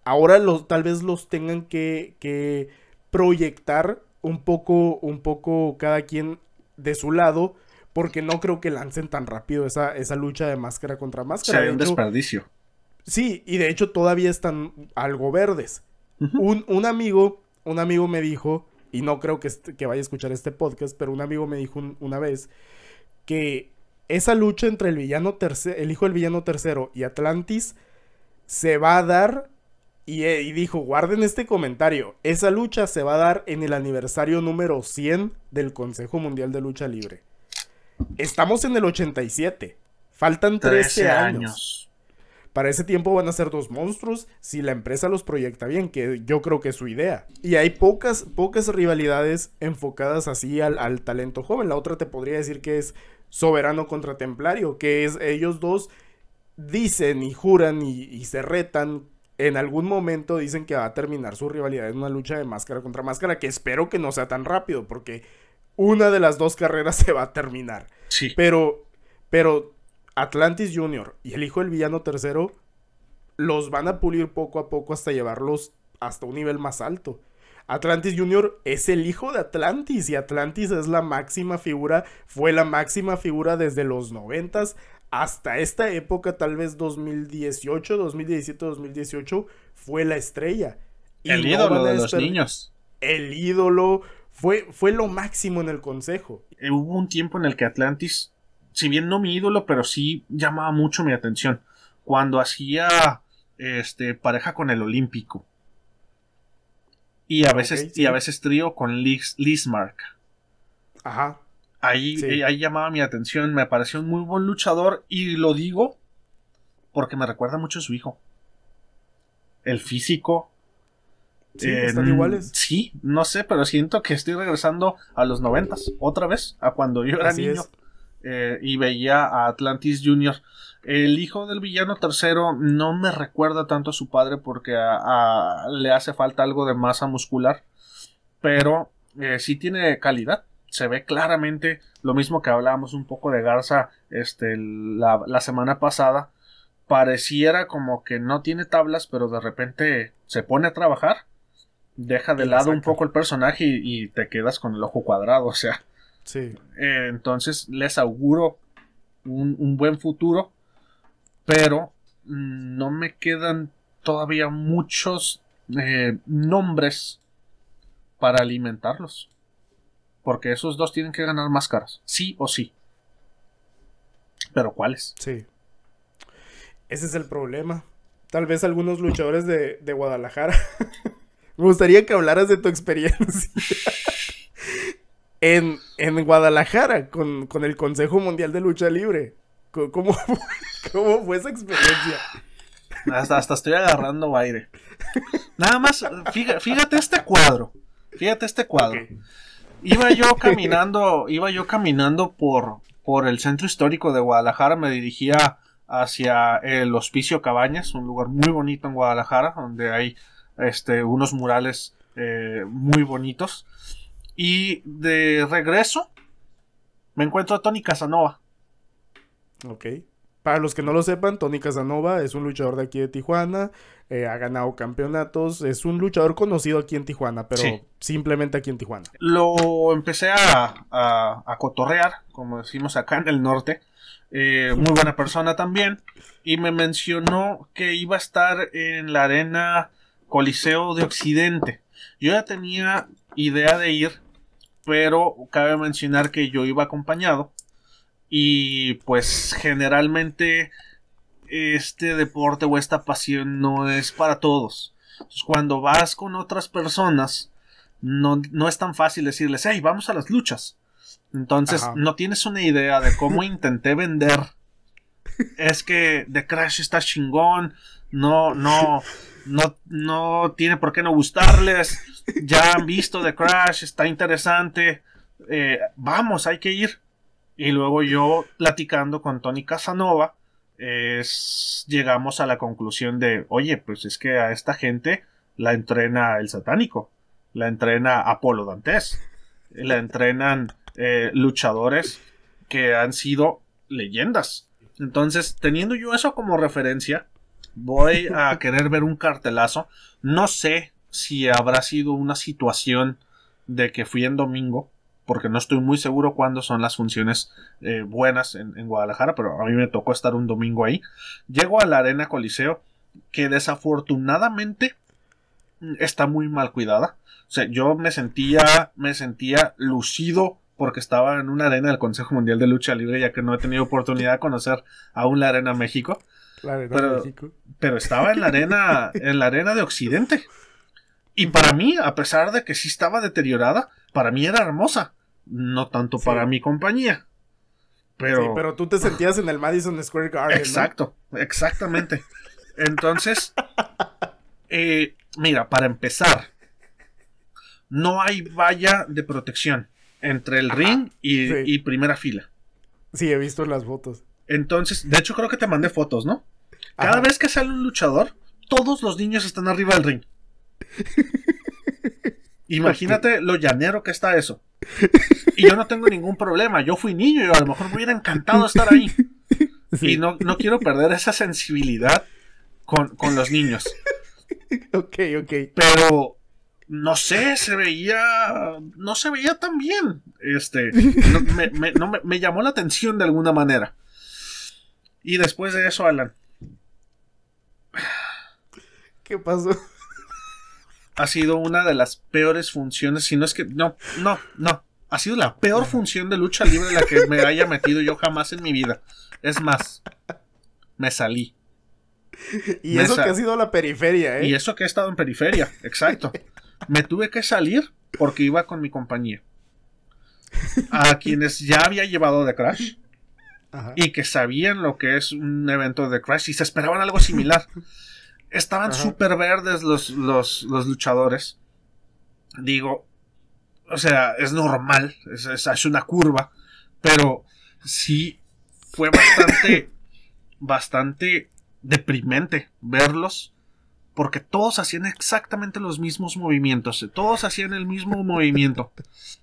ahora los, tal vez los tengan que, proyectar un poco, un poco cada quien de su lado, porque no creo que lancen tan rápido esa, esa lucha de máscara contra máscara. Sería un desperdicio. Sí, y de hecho todavía están algo verdes. un, amigo, un amigo me dijo, y no creo que, que vaya a escuchar este podcast, pero un amigo me dijo una vez que esa lucha entre el villano tercero, el hijo del villano tercero y Atlantis se va a dar eh, y, dijo, guarden este comentario, esa lucha se va a dar en el aniversario número 100 del Consejo Mundial de Lucha Libre. Estamos en el 87, faltan 13, años. años. Para ese tiempo van a ser dos monstruos si la empresa los proyecta bien, que yo creo que es su idea. Y hay pocas, pocas rivalidades enfocadas así al, talento joven. La otra te podría decir que es Soberano contra Templario, que es ellos dos dicen y juran y se retan en algún momento dicen que va a terminar su rivalidad en una lucha de máscara contra máscara, que espero que no sea tan rápido, porque una de las dos carreras se va a terminar. Sí. Pero, pero Atlantis Jr. y el hijo del villano tercero los van a pulir poco a poco hasta llevarlos hasta un nivel más alto. Atlantis Jr. es el hijo de Atlantis y Atlantis es la máxima figura, fue la máxima figura desde los noventas hasta esta época, tal vez 2018, 2017, 2018, fue la estrella. el ídolo de los niños. El ídolo fue, fue lo máximo en el consejo. Eh, hubo un tiempo en el que Atlantis, si bien no mi ídolo, pero sí llamaba mucho mi atención. Cuando hacía este, pareja con el Olímpico. Y a veces, y a veces trío con Liz, Lismark. Ajá. Eh, ahí, llamaba mi atención, me pareció un muy buen luchador y lo digo porque me recuerda mucho a su hijo. El físico. Sí, eh, están iguales. Sí, no sé, pero siento que estoy regresando a los noventas, otra vez, a cuando yo era niño eh, y veía a Atlantis Jr. El hijo del villano tercero no me recuerda tanto a su padre porque le hace falta algo de masa muscular, pero sí tiene calidad se ve claramente lo mismo que hablábamos un poco de Garza este, la, semana pasada. Pareciera como que no tiene tablas, pero de repente se pone a trabajar, deja de lado un poco el personaje y, te quedas con el ojo cuadrado, o sea. Sí. Eh, entonces les auguro un, buen futuro, pero no me quedan todavía muchos eh, nombres para alimentarlos. Porque esos dos tienen que ganar más caras, sí o sí. Pero ¿cuáles? Sí. Ese es el problema. Tal vez algunos luchadores de, Guadalajara. Me gustaría que hablaras de tu experiencia. en, Guadalajara, con, el Consejo Mundial de Lucha Libre. ¿Cómo, fue, esa experiencia? Hasta, estoy agarrando aire. Nada más, fíjate, este cuadro. Fíjate este cuadro. Iba yo caminando, iba yo caminando por, por el centro histórico de Guadalajara, me dirigía hacia el Hospicio Cabañas, un lugar muy bonito en Guadalajara, donde hay este, unos murales eh, muy bonitos. Y de regreso me encuentro a Tony Casanova. Ok. Para los que no lo sepan, Tony Casanova es un luchador de aquí de Tijuana, eh, ha ganado campeonatos, es un luchador conocido aquí en Tijuana, pero simplemente aquí en Tijuana. Lo empecé a, cotorrear, como decimos acá en el norte, eh, muy buena persona también, y me mencionó que iba a estar en la arena Coliseo de Occidente. Yo ya tenía idea de ir, pero cabe mencionar que yo iba acompañado y pues generalmente este deporte o esta pasión no es para todos. cuando vas con otras personas, no, es tan fácil decirles, hey, vamos a las luchas. Entonces, no tienes una idea de cómo intenté vender. Es que The Crash está chingón. No, no, no, no tiene por qué no gustarles. Ya han visto The Crash, está interesante. Eh, vamos, hay que ir. Y luego yo, platicando con Tony Casanova, es, llegamos a la conclusión de, oye, pues es que a esta gente la entrena el satánico, la entrena Apolo Dantes, la entrenan eh, luchadores que han sido leyendas. Entonces, teniendo yo eso como referencia, voy a querer ver un cartelazo. No sé si habrá sido una situación de que fui en domingo, porque no estoy muy seguro cuándo son las funciones eh, buenas en, Guadalajara, pero a mí me tocó estar un domingo ahí. Llego a la Arena Coliseo, que desafortunadamente mm, está muy mal cuidada. O sea, yo me sentía, me sentía lucido porque estaba en una arena del Consejo Mundial de Lucha Libre, ya que no he tenido oportunidad de conocer aún la Arena México. pero, México. pero estaba en la arena, en la arena de Occidente. Y para mí, a pesar de que sí estaba deteriorada, para mí era hermosa. No tanto para mi compañía. Pero... Sí, pero tú te sentías en el Madison Square Garden. Exacto, exactamente. Entonces, eh, mira, para empezar, no hay valla de protección entre el ring y, primera fila. Sí, he visto las fotos. Entonces, de hecho creo que te mandé fotos, ¿no? Cada vez que sale un luchador, todos los niños están arriba del ring. Imagínate lo llanero que está eso. Y yo no tengo ningún problema. Yo fui niño y a lo mejor me hubiera encantado estar ahí. Y no, quiero perder esa sensibilidad con, los niños. Ok, ok. Pero no sé, se veía. No se veía tan bien. Este. me, me, llamó la atención de alguna manera. Y después de eso, Alan. ¿Qué pasó? ha sido una de las peores funciones, si no es que no, no, no, ha sido la peor función de lucha libre en la que me haya metido yo jamás en mi vida. Es más, me salí. Y eso que ha sido la periferia, ¿eh? Y eso que he estado en periferia, exacto. Me tuve que salir porque iba con mi compañía. A quienes ya había llevado de Crash. Y que sabían lo que es un evento de Crash y se esperaban algo similar. Estaban súper verdes los, luchadores. Digo, o sea, es normal, es, es una curva, pero sí fue bastante, bastante deprimente verlos porque todos hacían exactamente los mismos movimientos, todos hacían el mismo movimiento.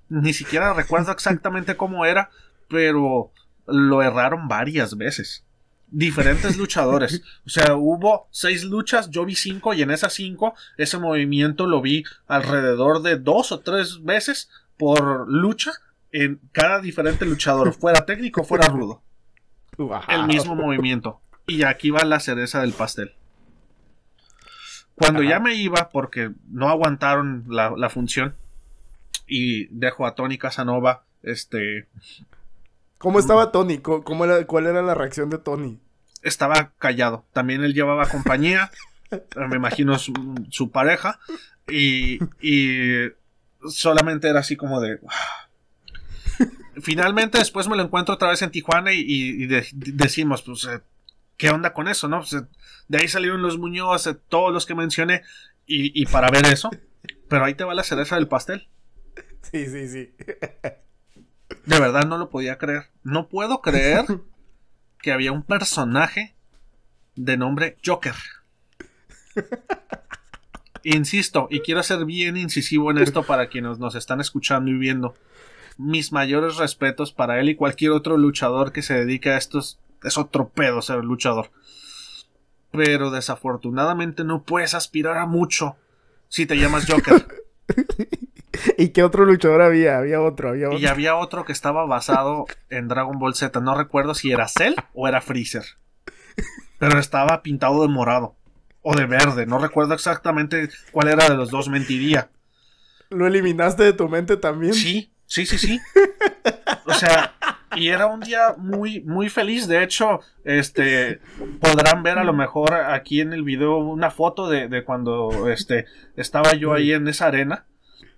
Ni siquiera recuerdo exactamente cómo era, pero lo erraron varias veces diferentes luchadores. O sea, hubo seis luchas, yo vi cinco y en esas cinco ese movimiento lo vi alrededor de dos o tres veces por lucha en cada diferente luchador, fuera técnico, fuera rudo. El mismo movimiento. Y aquí va la cereza del pastel. Cuando ya me iba, porque no aguantaron la, la función, y dejo a Tony Casanova este, ¿Cómo estaba Tony? ¿Cómo ¿Cuál era la reacción de Tony? Estaba callado. También él llevaba compañía. me imagino su, pareja. Y, solamente era así como de. Ah". Finalmente, después me lo encuentro otra vez en Tijuana y, decimos, pues, eh, ¿qué onda con eso? no? Pues, eh, de ahí salieron los Muñoz, eh, todos los que mencioné, y para ver eso. Pero ahí te va la cereza del pastel. Sí, sí, sí. De verdad no lo podía creer. No puedo creer que había un personaje de nombre Joker. Insisto, y quiero ser bien incisivo en esto para quienes nos están escuchando y viendo. Mis mayores respetos para él y cualquier otro luchador que se dedica a estos. Es otro pedo ser luchador. Pero desafortunadamente no puedes aspirar a mucho si te llamas Joker. ¿Y qué otro luchador había? Había otro, había otro. Y había otro que estaba basado en Dragon Ball Z. No recuerdo si era Cell o era Freezer. Pero estaba pintado de morado. O de verde. No recuerdo exactamente cuál era de los dos. Mentiría. ¿Lo eliminaste de tu mente también? Sí, sí, sí, sí. O sea, y era un día muy, muy feliz. De hecho, este podrán ver a lo mejor aquí en el video una foto de, de cuando este, estaba yo ahí en esa arena.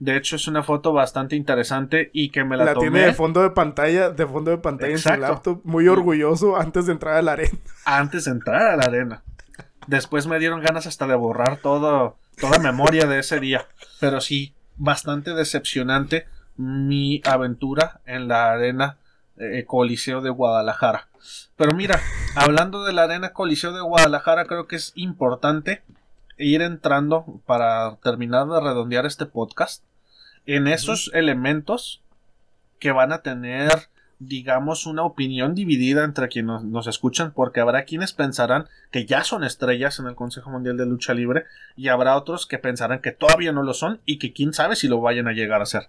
De hecho, es una foto bastante interesante y que me la, la tiene de fondo de pantalla, de fondo de pantalla en su laptop, muy orgulloso antes de entrar a la arena. Antes de entrar a la arena. Después me dieron ganas hasta de borrar todo, toda memoria de ese día. Pero sí, bastante decepcionante mi aventura en la arena eh, Coliseo de Guadalajara. Pero mira, hablando de la arena Coliseo de Guadalajara, creo que es importante ir entrando para terminar de redondear este podcast en esos elementos que van a tener, digamos, una opinión dividida entre quienes nos escuchan, porque habrá quienes pensarán que ya son estrellas en el Consejo Mundial de Lucha Libre y habrá otros que pensarán que todavía no lo son y que quién sabe si lo vayan a llegar a ser.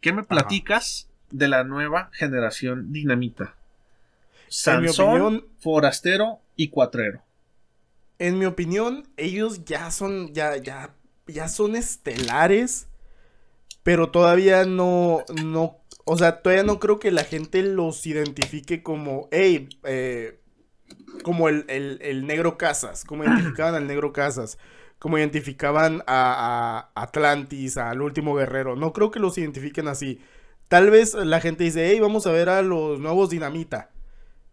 ¿Qué me platicas de la nueva generación dinamita? Sansón, opinión, Forastero y Cuatrero. En mi opinión, ellos ya son, ya, ya, ya son estelares pero todavía no, no, o sea, todavía no creo que la gente los identifique como, hey, eh, como el, el, el, negro Casas, como identificaban al negro Casas, como identificaban a, Atlantis, al último guerrero. No creo que los identifiquen así. Tal vez la gente dice, hey, vamos a ver a los nuevos Dinamita.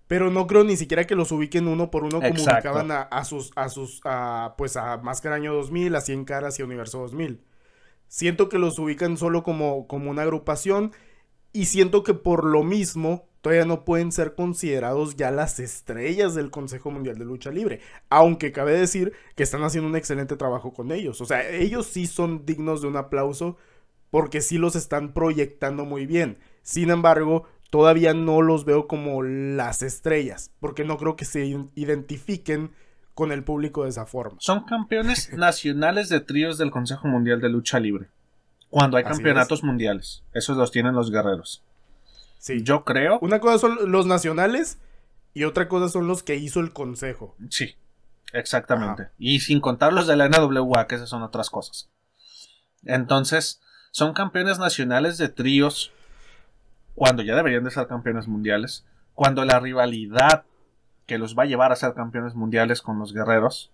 Pero no creo ni siquiera que los ubiquen uno por uno como ubicaban a, a, sus, a sus, a, pues a Máscara Año 2000, a 100 Caras y Universo 2000. Siento que los ubican solo como, como una agrupación y siento que por lo mismo todavía no pueden ser considerados ya las estrellas del Consejo Mundial de Lucha Libre, aunque cabe decir que están haciendo un excelente trabajo con ellos, o sea, ellos sí son dignos de un aplauso porque sí los están proyectando muy bien, sin embargo, todavía no los veo como las estrellas, porque no creo que se identifiquen con el público de esa forma. Son campeones nacionales de tríos del Consejo Mundial de Lucha Libre. Cuando hay campeonatos mundiales, esos los tienen los guerreros. Sí. Yo creo. Una cosa son los nacionales y otra cosa son los que hizo el consejo. Sí, exactamente. Y sin contar los de la NWA, que esas son otras cosas. Entonces, son campeones nacionales de tríos cuando ya deberían de ser campeones mundiales, cuando la rivalidad que los va a llevar a ser campeones mundiales con los guerreros,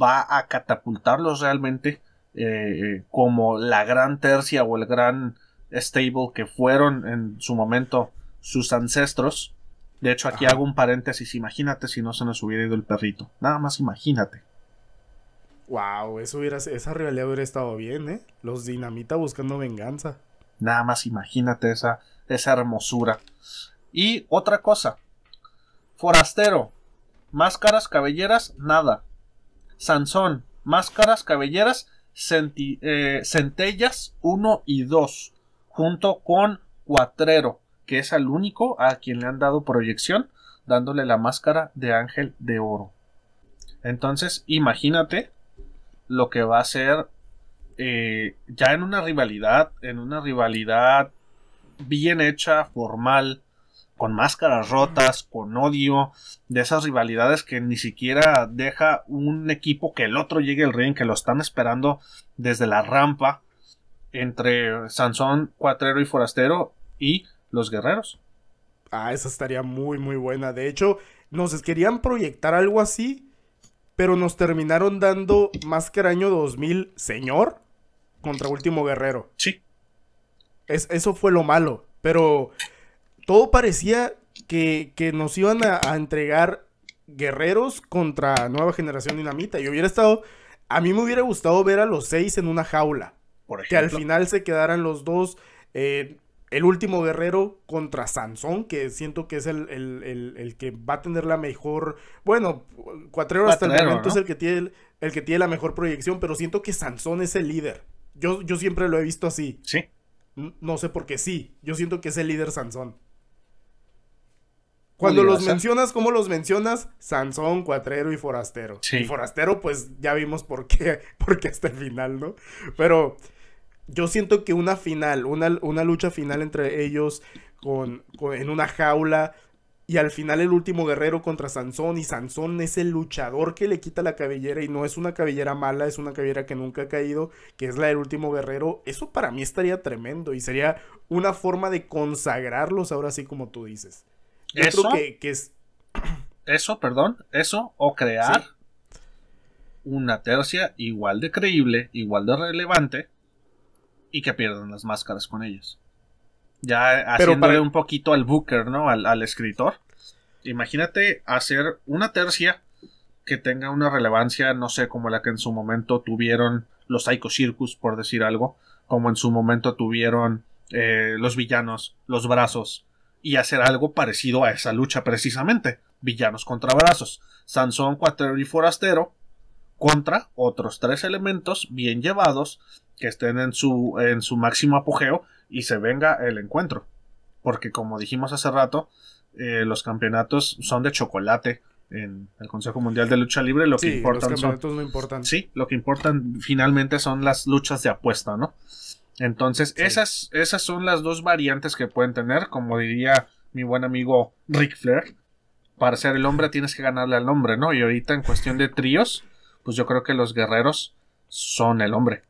va a catapultarlos realmente eh, eh, como la gran tercia o el gran stable que fueron en su momento sus ancestros. De hecho, aquí hago un paréntesis. Imagínate si no se nos hubiera ido el perrito. Nada más imagínate. Wow, eso hubiera, esa rivalidad hubiera estado bien, ¿eh? Los dinamita buscando venganza. Nada más imagínate esa, esa hermosura. Y otra cosa, Forastero. Máscaras, cabelleras, nada. Sansón. Máscaras, cabelleras, eh, centellas 1 y 2. Junto con Cuatrero, que es el único a quien le han dado proyección, dándole la máscara de ángel de oro. Entonces, imagínate lo que va a ser eh, ya en una rivalidad, en una rivalidad bien hecha, formal, con máscaras rotas, con odio, de esas rivalidades que ni siquiera deja un equipo que el otro llegue al ring, que lo están esperando desde la rampa entre Sansón, Cuatrero y Forastero y los guerreros. Ah, esa estaría muy, muy buena. De hecho, nos querían proyectar algo así, pero nos terminaron dando Máscara Año 2000, señor, contra Último Guerrero. Sí. eso fue lo malo, pero todo parecía que, nos iban a, entregar guerreros contra nueva generación dinamita. Y hubiera estado, a mí me hubiera gustado ver a los seis en una jaula. que al final se quedaran los dos. Eh, el último guerrero contra Sansón, que siento que es el, que va a tener la mejor. Bueno, Cuatrero hasta el momento es el que, tiene el, que tiene la mejor proyección, pero siento que Sansón es el líder. Yo, yo siempre lo he visto así. Sí. no sé por qué sí. Yo siento que es el líder Sansón. Cuando los mencionas, ¿cómo los mencionas? Sansón, Cuatrero y Forastero. Y Forastero, pues ya vimos por qué, porque hasta el final, ¿no? Pero yo siento que una final, una, lucha final entre ellos en una jaula y al final el último guerrero contra Sansón y Sansón es el luchador que le quita la cabellera y no es una cabellera mala, es una cabellera que nunca ha caído, que es la del último guerrero, eso para mí estaría tremendo y sería una forma de consagrarlos ahora sí como tú dices eso, que, es. Eso, perdón, eso, o crear una tercia igual de creíble, igual de relevante, y que pierdan las máscaras con ellas. Ya Pero haciéndole un poquito al Booker, ¿no? Al, escritor. Imagínate hacer una tercia que tenga una relevancia, no sé, como la que en su momento tuvieron los Psycho Circus, por decir algo, como en su momento tuvieron eh, los villanos, los brazos, y hacer algo parecido a esa lucha precisamente. Villanos contra brazos. Sansón, cuatero y forastero contra otros tres elementos bien llevados que estén en su, en su máximo apogeo y se venga el encuentro. Porque como dijimos hace rato, eh, los campeonatos son de chocolate en el Consejo Mundial de Lucha Libre. Lo que los campeonatos no importan. Sí, lo que importan finalmente son las luchas de apuesta, ¿no? Entonces, esas, esas son las dos variantes que pueden tener, como diría mi buen amigo Rick Flair. Para ser el hombre tienes que ganarle al hombre, ¿no? Y ahorita en cuestión de tríos, pues yo creo que los guerreros son el hombre.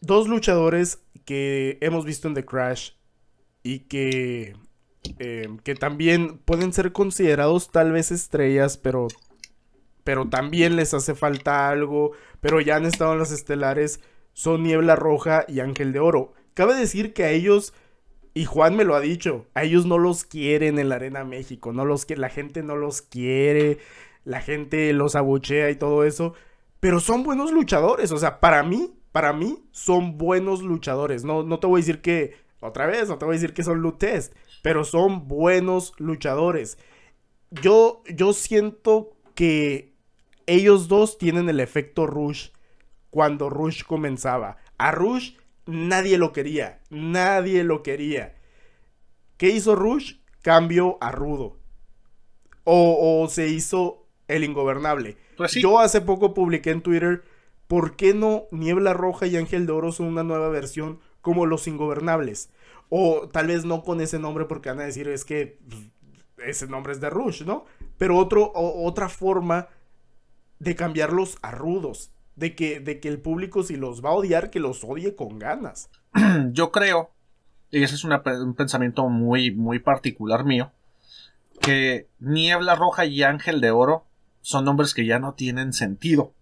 Dos luchadores que hemos visto en The Crash y que, eh, que también pueden ser considerados tal vez estrellas, pero, pero también les hace falta algo, pero ya han estado en las estelares son Niebla Roja y Ángel de Oro. Cabe decir que a ellos, y Juan me lo ha dicho, a ellos no los quieren en la Arena México, no los la gente no los quiere, la gente los abuchea y todo eso, pero son buenos luchadores, o sea, para mí, para mí son buenos luchadores, no, no te voy a decir que, otra vez, no te voy a decir que son lutest, pero son buenos luchadores. Yo, yo siento que ellos dos tienen el efecto Rush cuando Rush comenzaba. A Rush nadie lo quería, nadie lo quería. ¿Qué hizo Rush? Cambió a Rudo. O, se hizo el ingobernable. Pues Yo hace poco publiqué en Twitter, ¿por qué no Niebla Roja y Ángel de Oro son una nueva versión como los ingobernables? O tal vez no con ese nombre porque van a decir es que pues, ese nombre es de Rush, ¿no? Pero otro, otra forma de cambiarlos a rudos de que, de que el público si los va a odiar, que los odie con ganas. Yo creo, y ese es un pensamiento muy, muy particular mío, que Niebla Roja y Ángel de Oro son nombres que ya no tienen sentido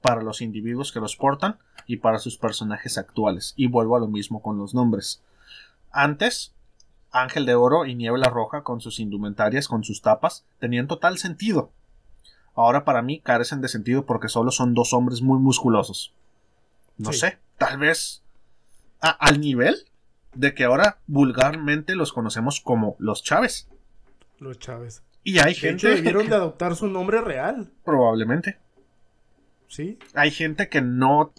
para los individuos que los portan y para sus personajes actuales. Y vuelvo a lo mismo con los nombres. Antes, Ángel de Oro y Niebla Roja con sus indumentarias, con sus tapas, tenían total sentido ahora para mí carecen de sentido porque solo son dos hombres muy musculosos. No sé, tal vez al nivel de que ahora vulgarmente los conocemos como los Chávez. Los Chávez. Y hay gente. que debieron de adoptar su nombre real. Probablemente. Sí. Hay gente que no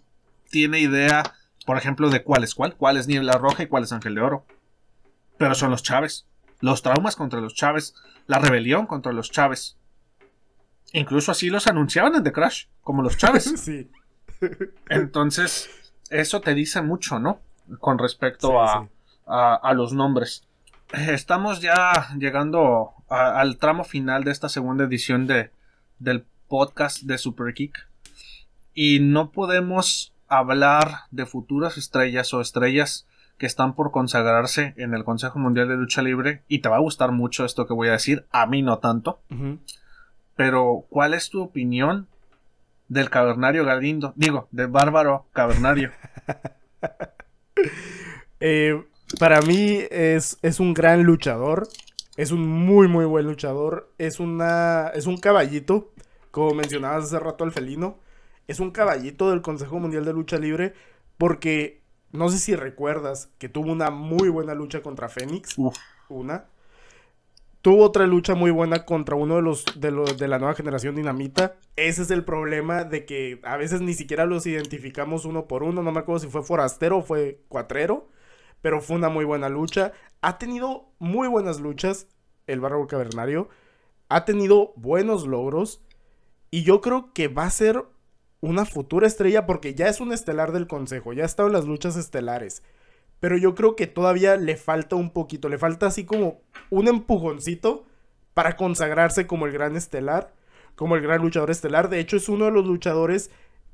tiene idea, por ejemplo, de cuál es cuál, cuál es Niebla Roja y cuál es Ángel de Oro. Pero son los Chávez. Los traumas contra los Chávez, la rebelión contra los Chávez. Incluso así los anunciaban en The Crash, como los Chávez. sí. Entonces, eso te dice mucho, ¿no? Con respecto a, los nombres. Estamos ya llegando al tramo final de esta segunda edición de, del podcast de Super Kick. Y no podemos hablar de futuras estrellas o estrellas que están por consagrarse en el Consejo Mundial de Lucha Libre. Y te va a gustar mucho esto que voy a decir, a mí no tanto. Pero, ¿cuál es tu opinión del cavernario Galindo? Digo, del bárbaro cavernario. Eh, para mí es, es un gran luchador. Es un muy, muy buen luchador. Es, una, es un caballito, como mencionabas hace rato al felino. Es un caballito del Consejo Mundial de Lucha Libre porque no sé si recuerdas que tuvo una muy buena lucha contra Fénix. Una. Tuvo otra lucha muy buena contra uno de los, de de la nueva generación dinamita. Ese es el problema de que a veces ni siquiera los identificamos uno por uno. No me acuerdo si fue forastero o fue cuatrero. Pero fue una muy buena lucha. Ha tenido muy buenas luchas el Bárbaro Cavernario. Ha tenido buenos logros. Y yo creo que va a ser una futura estrella porque ya es un estelar del consejo. Ya ha estado en las luchas estelares pero yo creo que todavía le falta un poquito, le falta así como un empujoncito para consagrarse como el gran estelar, como el gran luchador estelar. De hecho, es uno de los luchadores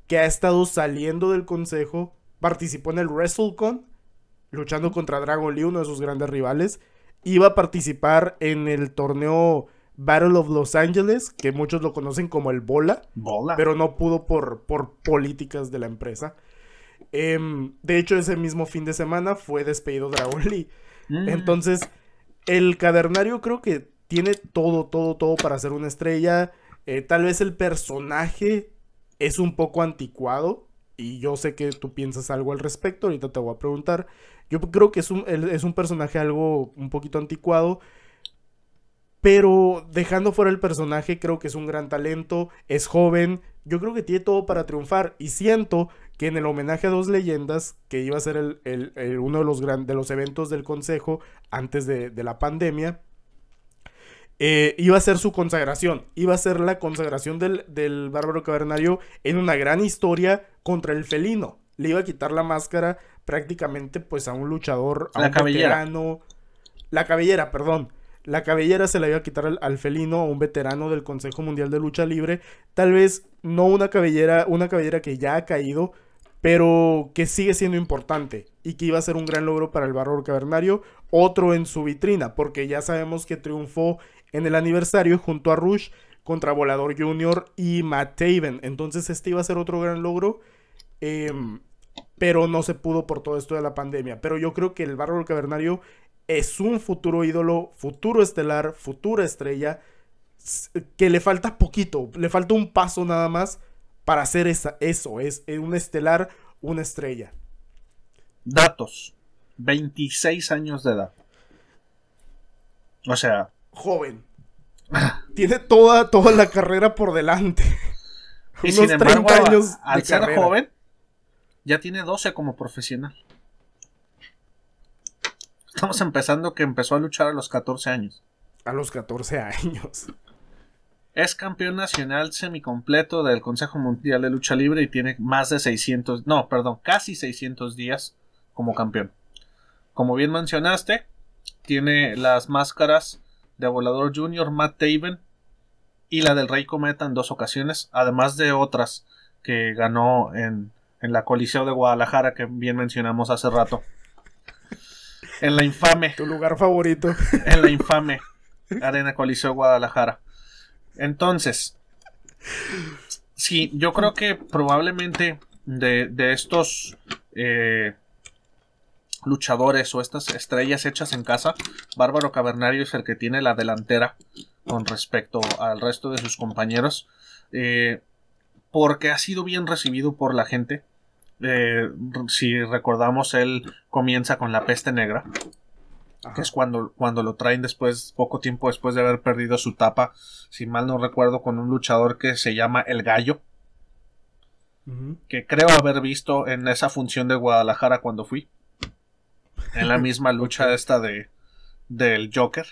que ha estado saliendo del consejo, participó en el WrestleCon, luchando contra Dragon Lee, uno de sus grandes rivales. Iba a participar en el torneo Battle of Los Angeles, que muchos lo conocen como el Bola, Bola. pero no pudo por, por políticas de la empresa. Em, de hecho, ese mismo fin de semana fue despedido Dragon Lee. Mm. Entonces, el cadernario creo que tiene todo, todo, todo para ser una estrella. Eh, tal vez el personaje es un poco anticuado. Y yo sé que tú piensas algo al respecto. Ahorita te voy a preguntar. Yo creo que es un, es un personaje algo un poquito anticuado. Pero dejando fuera el personaje, creo que es un gran talento. Es joven. Yo creo que tiene todo para triunfar. Y siento que en el homenaje a dos leyendas, que iba a ser el, uno de los, los eventos del Consejo antes de, la pandemia, eh, iba a ser su consagración, iba a ser la consagración del, del bárbaro cavernario en una gran historia contra el felino. Le iba a quitar la máscara prácticamente pues a un luchador, a un cabellera. la cabellera, perdón. La cabellera se la iba a quitar al, felino, a un veterano del Consejo Mundial de Lucha Libre. Tal vez no una cabellera, una cabellera que ya ha caído, pero que sigue siendo importante y que iba a ser un gran logro para el Barro Cavernario. Otro en su vitrina, porque ya sabemos que triunfó en el aniversario junto a Rush contra Volador Jr. y Matt Taven. Entonces este iba a ser otro gran logro. Em, pero no se pudo por todo esto de la pandemia. Pero yo creo que el Barro Cavernario es un futuro ídolo, futuro estelar, futura estrella, que le falta poquito, le falta un paso nada más para hacer esa, eso, es eh, un estelar, una estrella. Datos, 26 años de edad. O sea... Joven. Ah. tiene toda, toda la carrera por delante. Y años al ser joven, ya tiene 12 como profesional. Estamos empezando que empezó a luchar a los 14 años. A los 14 años. Es campeón nacional semicompleto del Consejo Mundial de Lucha Libre y tiene más de 600, no, perdón, casi 600 días como campeón. Como bien mencionaste, tiene las máscaras de Volador junior Matt Taven y la del Rey Cometa en dos ocasiones, además de otras que ganó en, en la Coliseo de Guadalajara que bien mencionamos hace rato. En la infame. Tu lugar favorito. En la infame. Arena Coliseo Guadalajara. Entonces, sí, yo creo que probablemente de, estos eh, luchadores o estas estrellas hechas en casa, Bárbaro Cavernario es el que tiene la delantera con respecto al resto de sus compañeros. Eh, porque ha sido bien recibido por la gente. Eh, si recordamos, él comienza con la peste negra, que es cuando, cuando lo traen después, poco tiempo después de haber perdido su tapa, si mal no recuerdo, con un luchador que se llama El Gallo, que creo haber visto en esa función de Guadalajara cuando fui, en la misma lucha esta de del Joker,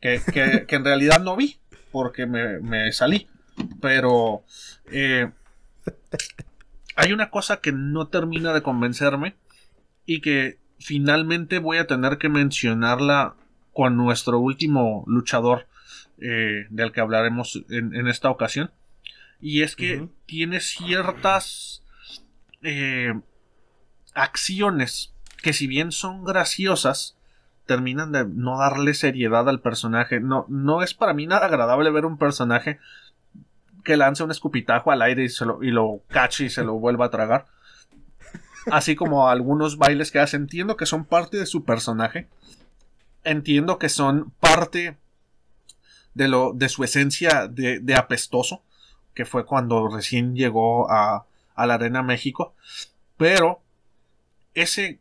que, que, en realidad no vi, porque me, salí, pero... Eh, hay una cosa que no termina de convencerme y que finalmente voy a tener que mencionarla con nuestro último luchador eh, del que hablaremos en, esta ocasión. Y es que tiene ciertas eh, acciones que si bien son graciosas, terminan de no darle seriedad al personaje. No, no es para mí nada agradable ver un personaje que lance un escupitajo al aire y, lo, y lo cache y se lo vuelva a tragar. Así como algunos bailes que hace. Entiendo que son parte de su personaje. Entiendo que son parte de, lo, de su esencia de, apestoso. Que fue cuando recién llegó a, la Arena México. Pero ese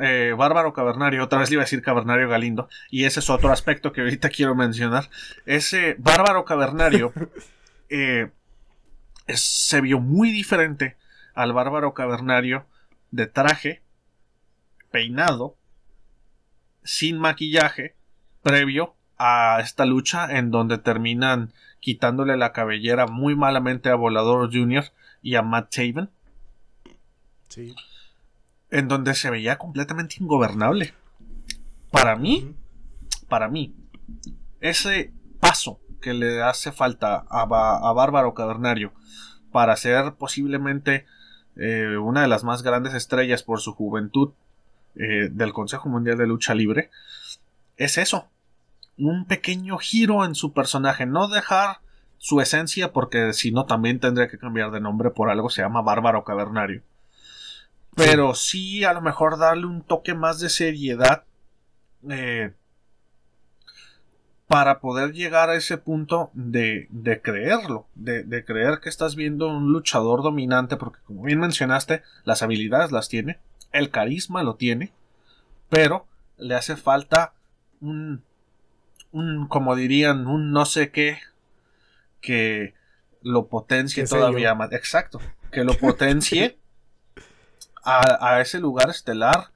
eh, bárbaro cavernario, otra vez le iba a decir cavernario Galindo, y ese es otro aspecto que ahorita quiero mencionar. Ese bárbaro cavernario Eh, se vio muy diferente al bárbaro cavernario de traje, peinado, sin maquillaje, previo a esta lucha en donde terminan quitándole la cabellera muy malamente a Volador Jr. y a Matt Taven. En donde se veía completamente ingobernable. Para mí, para mí, ese paso que le hace falta a, Bárbaro Cavernario para ser posiblemente eh, una de las más grandes estrellas por su juventud eh, del Consejo Mundial de Lucha Libre, es eso, un pequeño giro en su personaje, no dejar su esencia porque si no también tendría que cambiar de nombre por algo, se llama Bárbaro Cavernario. Pero sí. a lo mejor darle un toque más de seriedad eh, para poder llegar a ese punto de, de creerlo, de, creer que estás viendo un luchador dominante, porque como bien mencionaste, las habilidades las tiene, el carisma lo tiene, pero le hace falta un, un como dirían, un no sé qué que lo potencie todavía más. Exacto, que lo potencie a, a ese lugar estelar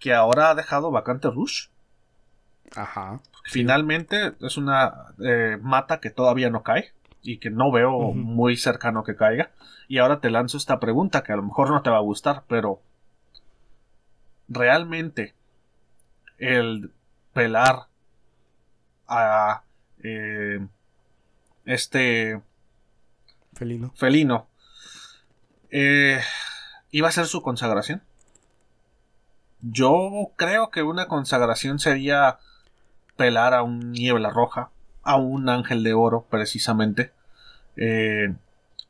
que ahora ha dejado vacante Rush. Ajá. Finalmente es una eh, mata que todavía no cae y que no veo muy cercano que caiga. Y ahora te lanzo esta pregunta que a lo mejor no te va a gustar, pero realmente el pelar a eh, este felino, felino eh, iba a ser su consagración. Yo creo que una consagración sería pelar a un niebla roja, a un ángel de oro precisamente, eh,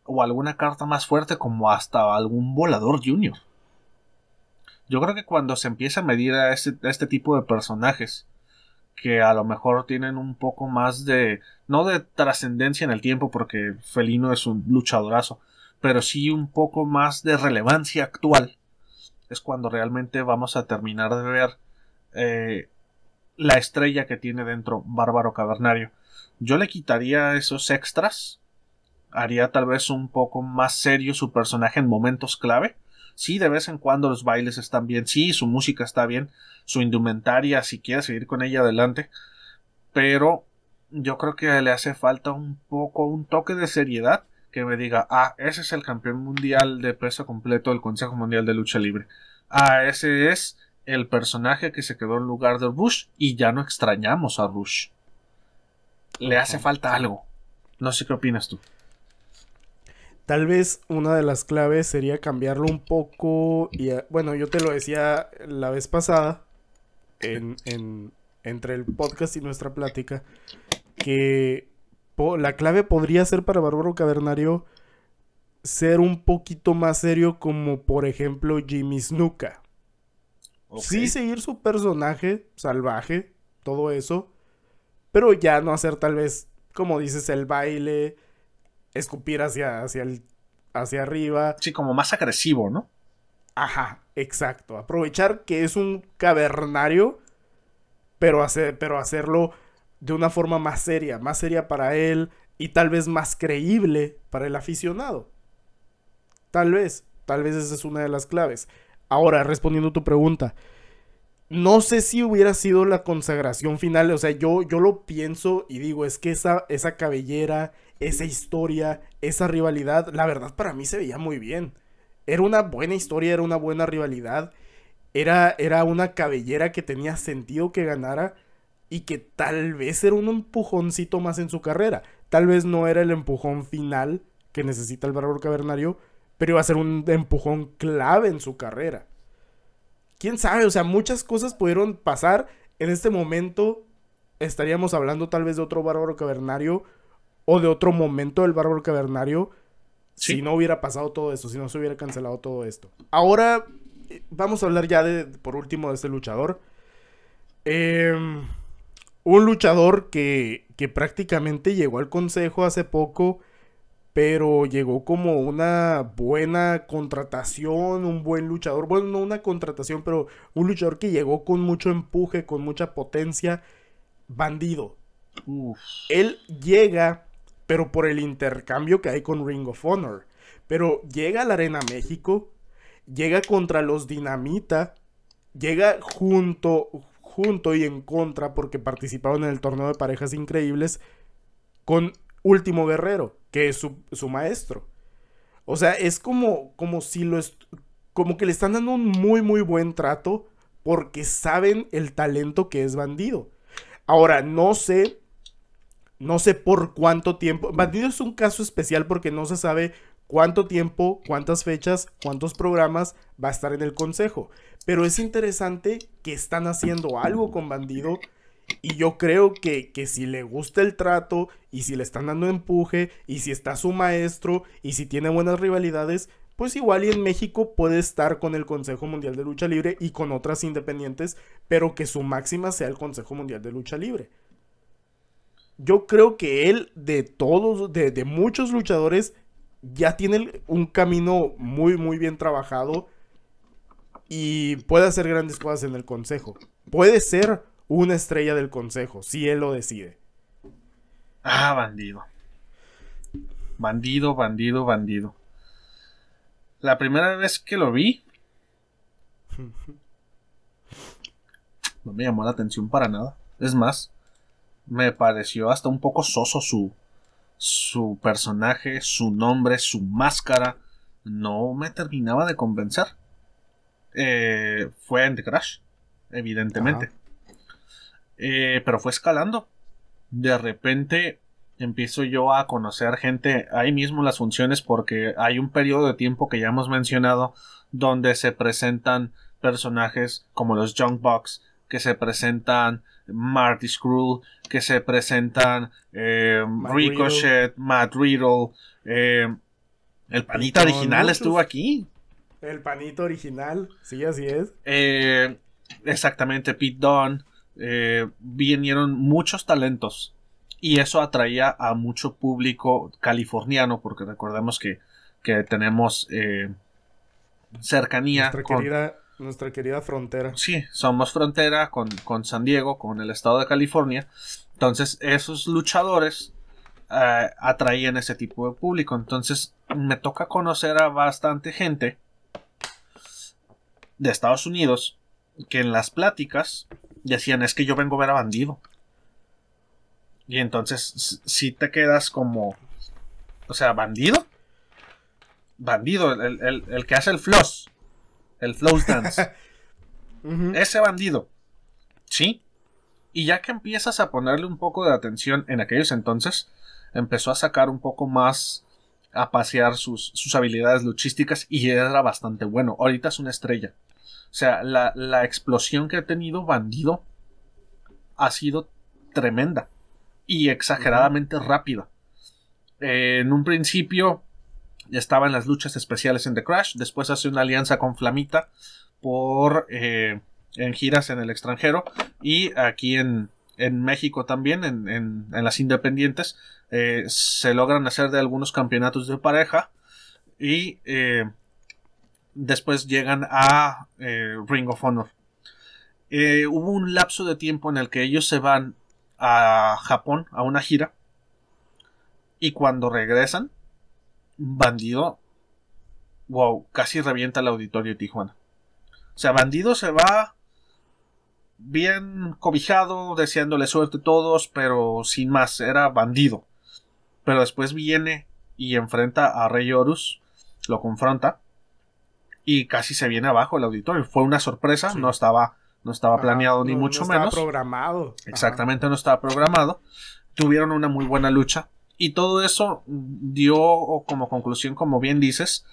o alguna carta más fuerte como hasta algún volador junior. Yo creo que cuando se empieza a medir este, a este, tipo de personajes, que a lo mejor tienen un poco más de, no de trascendencia en el tiempo, porque Felino es un luchadorazo, pero sí un poco más de relevancia actual, es cuando realmente vamos a terminar de ver eh, la estrella que tiene dentro Bárbaro Cavernario. Yo le quitaría esos extras. Haría tal vez un poco más serio su personaje en momentos clave. Sí, de vez en cuando los bailes están bien. Sí, su música está bien. Su indumentaria, si quiere seguir con ella adelante. Pero yo creo que le hace falta un poco, un toque de seriedad que me diga, ah, ese es el campeón mundial de peso completo del Consejo Mundial de Lucha Libre. Ah, ese es el personaje que se quedó en lugar de Rush y ya no extrañamos a Rush. Le hace falta algo. No sé qué opinas tú. Tal vez una de las claves sería cambiarlo un poco. Y eh, bueno, yo te lo decía la vez pasada, en, entre el podcast y nuestra plática, que la clave podría ser para Bárbaro Cavernario ser un poquito más serio, como por ejemplo Jimmy Snuka. Sí seguir su personaje salvaje, todo eso, pero ya no hacer tal vez, como dices, el baile, escupir hacia, hacia, el, hacia arriba. Sí, como más agresivo, ¿no? Ajá, exacto. Aprovechar que es un cavernario, pero, hacer, pero hacerlo de una forma más seria, más seria para él y tal vez más creíble para el aficionado. Tal vez, tal vez esa es una de las claves. Ahora, respondiendo a tu pregunta, no sé si hubiera sido la consagración final. O sea, yo, yo lo pienso y digo, es que esa, esa cabellera, esa historia, esa rivalidad, la verdad para mí se veía muy bien. Era una buena historia, era una buena rivalidad. Era, era una cabellera que tenía sentido que ganara y que tal vez era un empujoncito más en su carrera. Tal vez no era el empujón final que necesita el Bárbaro Cavernario, pero iba a ser un empujón clave en su carrera. ¿Quién sabe? O sea, muchas cosas pudieron pasar. En este momento estaríamos hablando tal vez de otro bárbaro cavernario o de otro momento del bárbaro cavernario si no hubiera pasado todo esto, si no se hubiera cancelado todo esto. Ahora eh, vamos a hablar ya de, por último, de este luchador. Em, un luchador que, que prácticamente llegó al consejo hace poco pero llegó como una buena contratación, un buen luchador, bueno, no una contratación, pero un luchador que llegó con mucho empuje, con mucha potencia, bandido. Él llega, pero por el intercambio que hay con Ring of Honor, pero llega a la Arena México, llega contra los Dinamita, llega junto, junto y en contra, porque participaron en el torneo de parejas increíbles, con Último Guerrero que es su, maestro. O sea, es como, como si lo... Como que le están dando un muy, muy buen trato porque saben el talento que es bandido. Ahora, no sé, no sé por cuánto tiempo. Bandido es un caso especial porque no se sabe cuánto tiempo, cuántas fechas, cuántos programas va a estar en el consejo. Pero es interesante que están haciendo algo con Bandido y yo creo que, si le gusta el trato y si le están dando empuje y si está su maestro y si tiene buenas rivalidades, pues igual y en México puede estar con el Consejo Mundial de Lucha Libre y con otras independientes, pero que su máxima sea el Consejo Mundial de Lucha Libre. Yo creo que él, de todos, de, de muchos luchadores, ya tiene un camino muy, muy bien trabajado y puede hacer grandes cosas en el Consejo. Puede ser una estrella del consejo, si él lo decide. Ah, bandido. Bandido, bandido, bandido. La primera vez que lo vi, no me llamó la atención para nada. Es más, me pareció hasta un poco soso su, su personaje, su nombre, su máscara. No me terminaba de convencer. Eh, fue en Crash, evidentemente. Eh, pero fue escalando. De repente empiezo yo a conocer gente ahí mismo las funciones porque hay un periodo de tiempo que ya hemos mencionado donde se presentan personajes como los Junk box que se presentan Marty Screw, que se presentan eh, Ricochet, Matt Riddle, eh, el Panito original estuvo aquí. El panito original, sí, así es. exactamente, Pete Don eh, vinieron muchos talentos y eso atraía a mucho público californiano, porque recordemos que, tenemos eh, cercanía. Nuestra, querida, nuestra querida frontera. Sí, somos frontera con, San Diego, con el estado de California. Entonces, esos luchadores eh, atraían ese tipo de público. Entonces, me toca conocer a bastante gente de Estados Unidos que en las pláticas decían, es que yo vengo a ver a bandido. Y entonces, si te quedas como, o sea, bandido. Bandido, el, que hace el floss. El floss dance. Ese bandido. ¿Sí? Y ya que empiezas a ponerle un poco de atención en aquellos entonces, empezó a sacar un poco más a pasear sus, sus habilidades luchísticas y era bastante bueno. Ahorita es una estrella. O sea, la, explosión que ha tenido Bandido ha sido tremenda y exageradamente rápida. en un principio estaba en las luchas especiales en The Crash, después hace una alianza con Flamita por eh, en giras en el extranjero y aquí en, en México también, en, en, las independientes, eh, se logran hacer de algunos campeonatos de pareja y eh, después llegan a eh, Ring of Honor. Eh, hubo un lapso de tiempo en el que ellos se van a Japón a una gira y cuando regresan, Bandido, wow, casi revienta el auditorio de Tijuana. O sea, Bandido se va bien cobijado, deseándole suerte a todos, pero sin más, era Bandido. Pero después viene y enfrenta a Rey Horus, lo confronta y casi se viene abajo el auditorio. Fue una sorpresa, no estaba, no estaba planeado ni mucho menos... no menos. programado. Exactamente, no estaba programado. Tuvieron una muy buena lucha y todo eso dio como conclusión, como bien dices,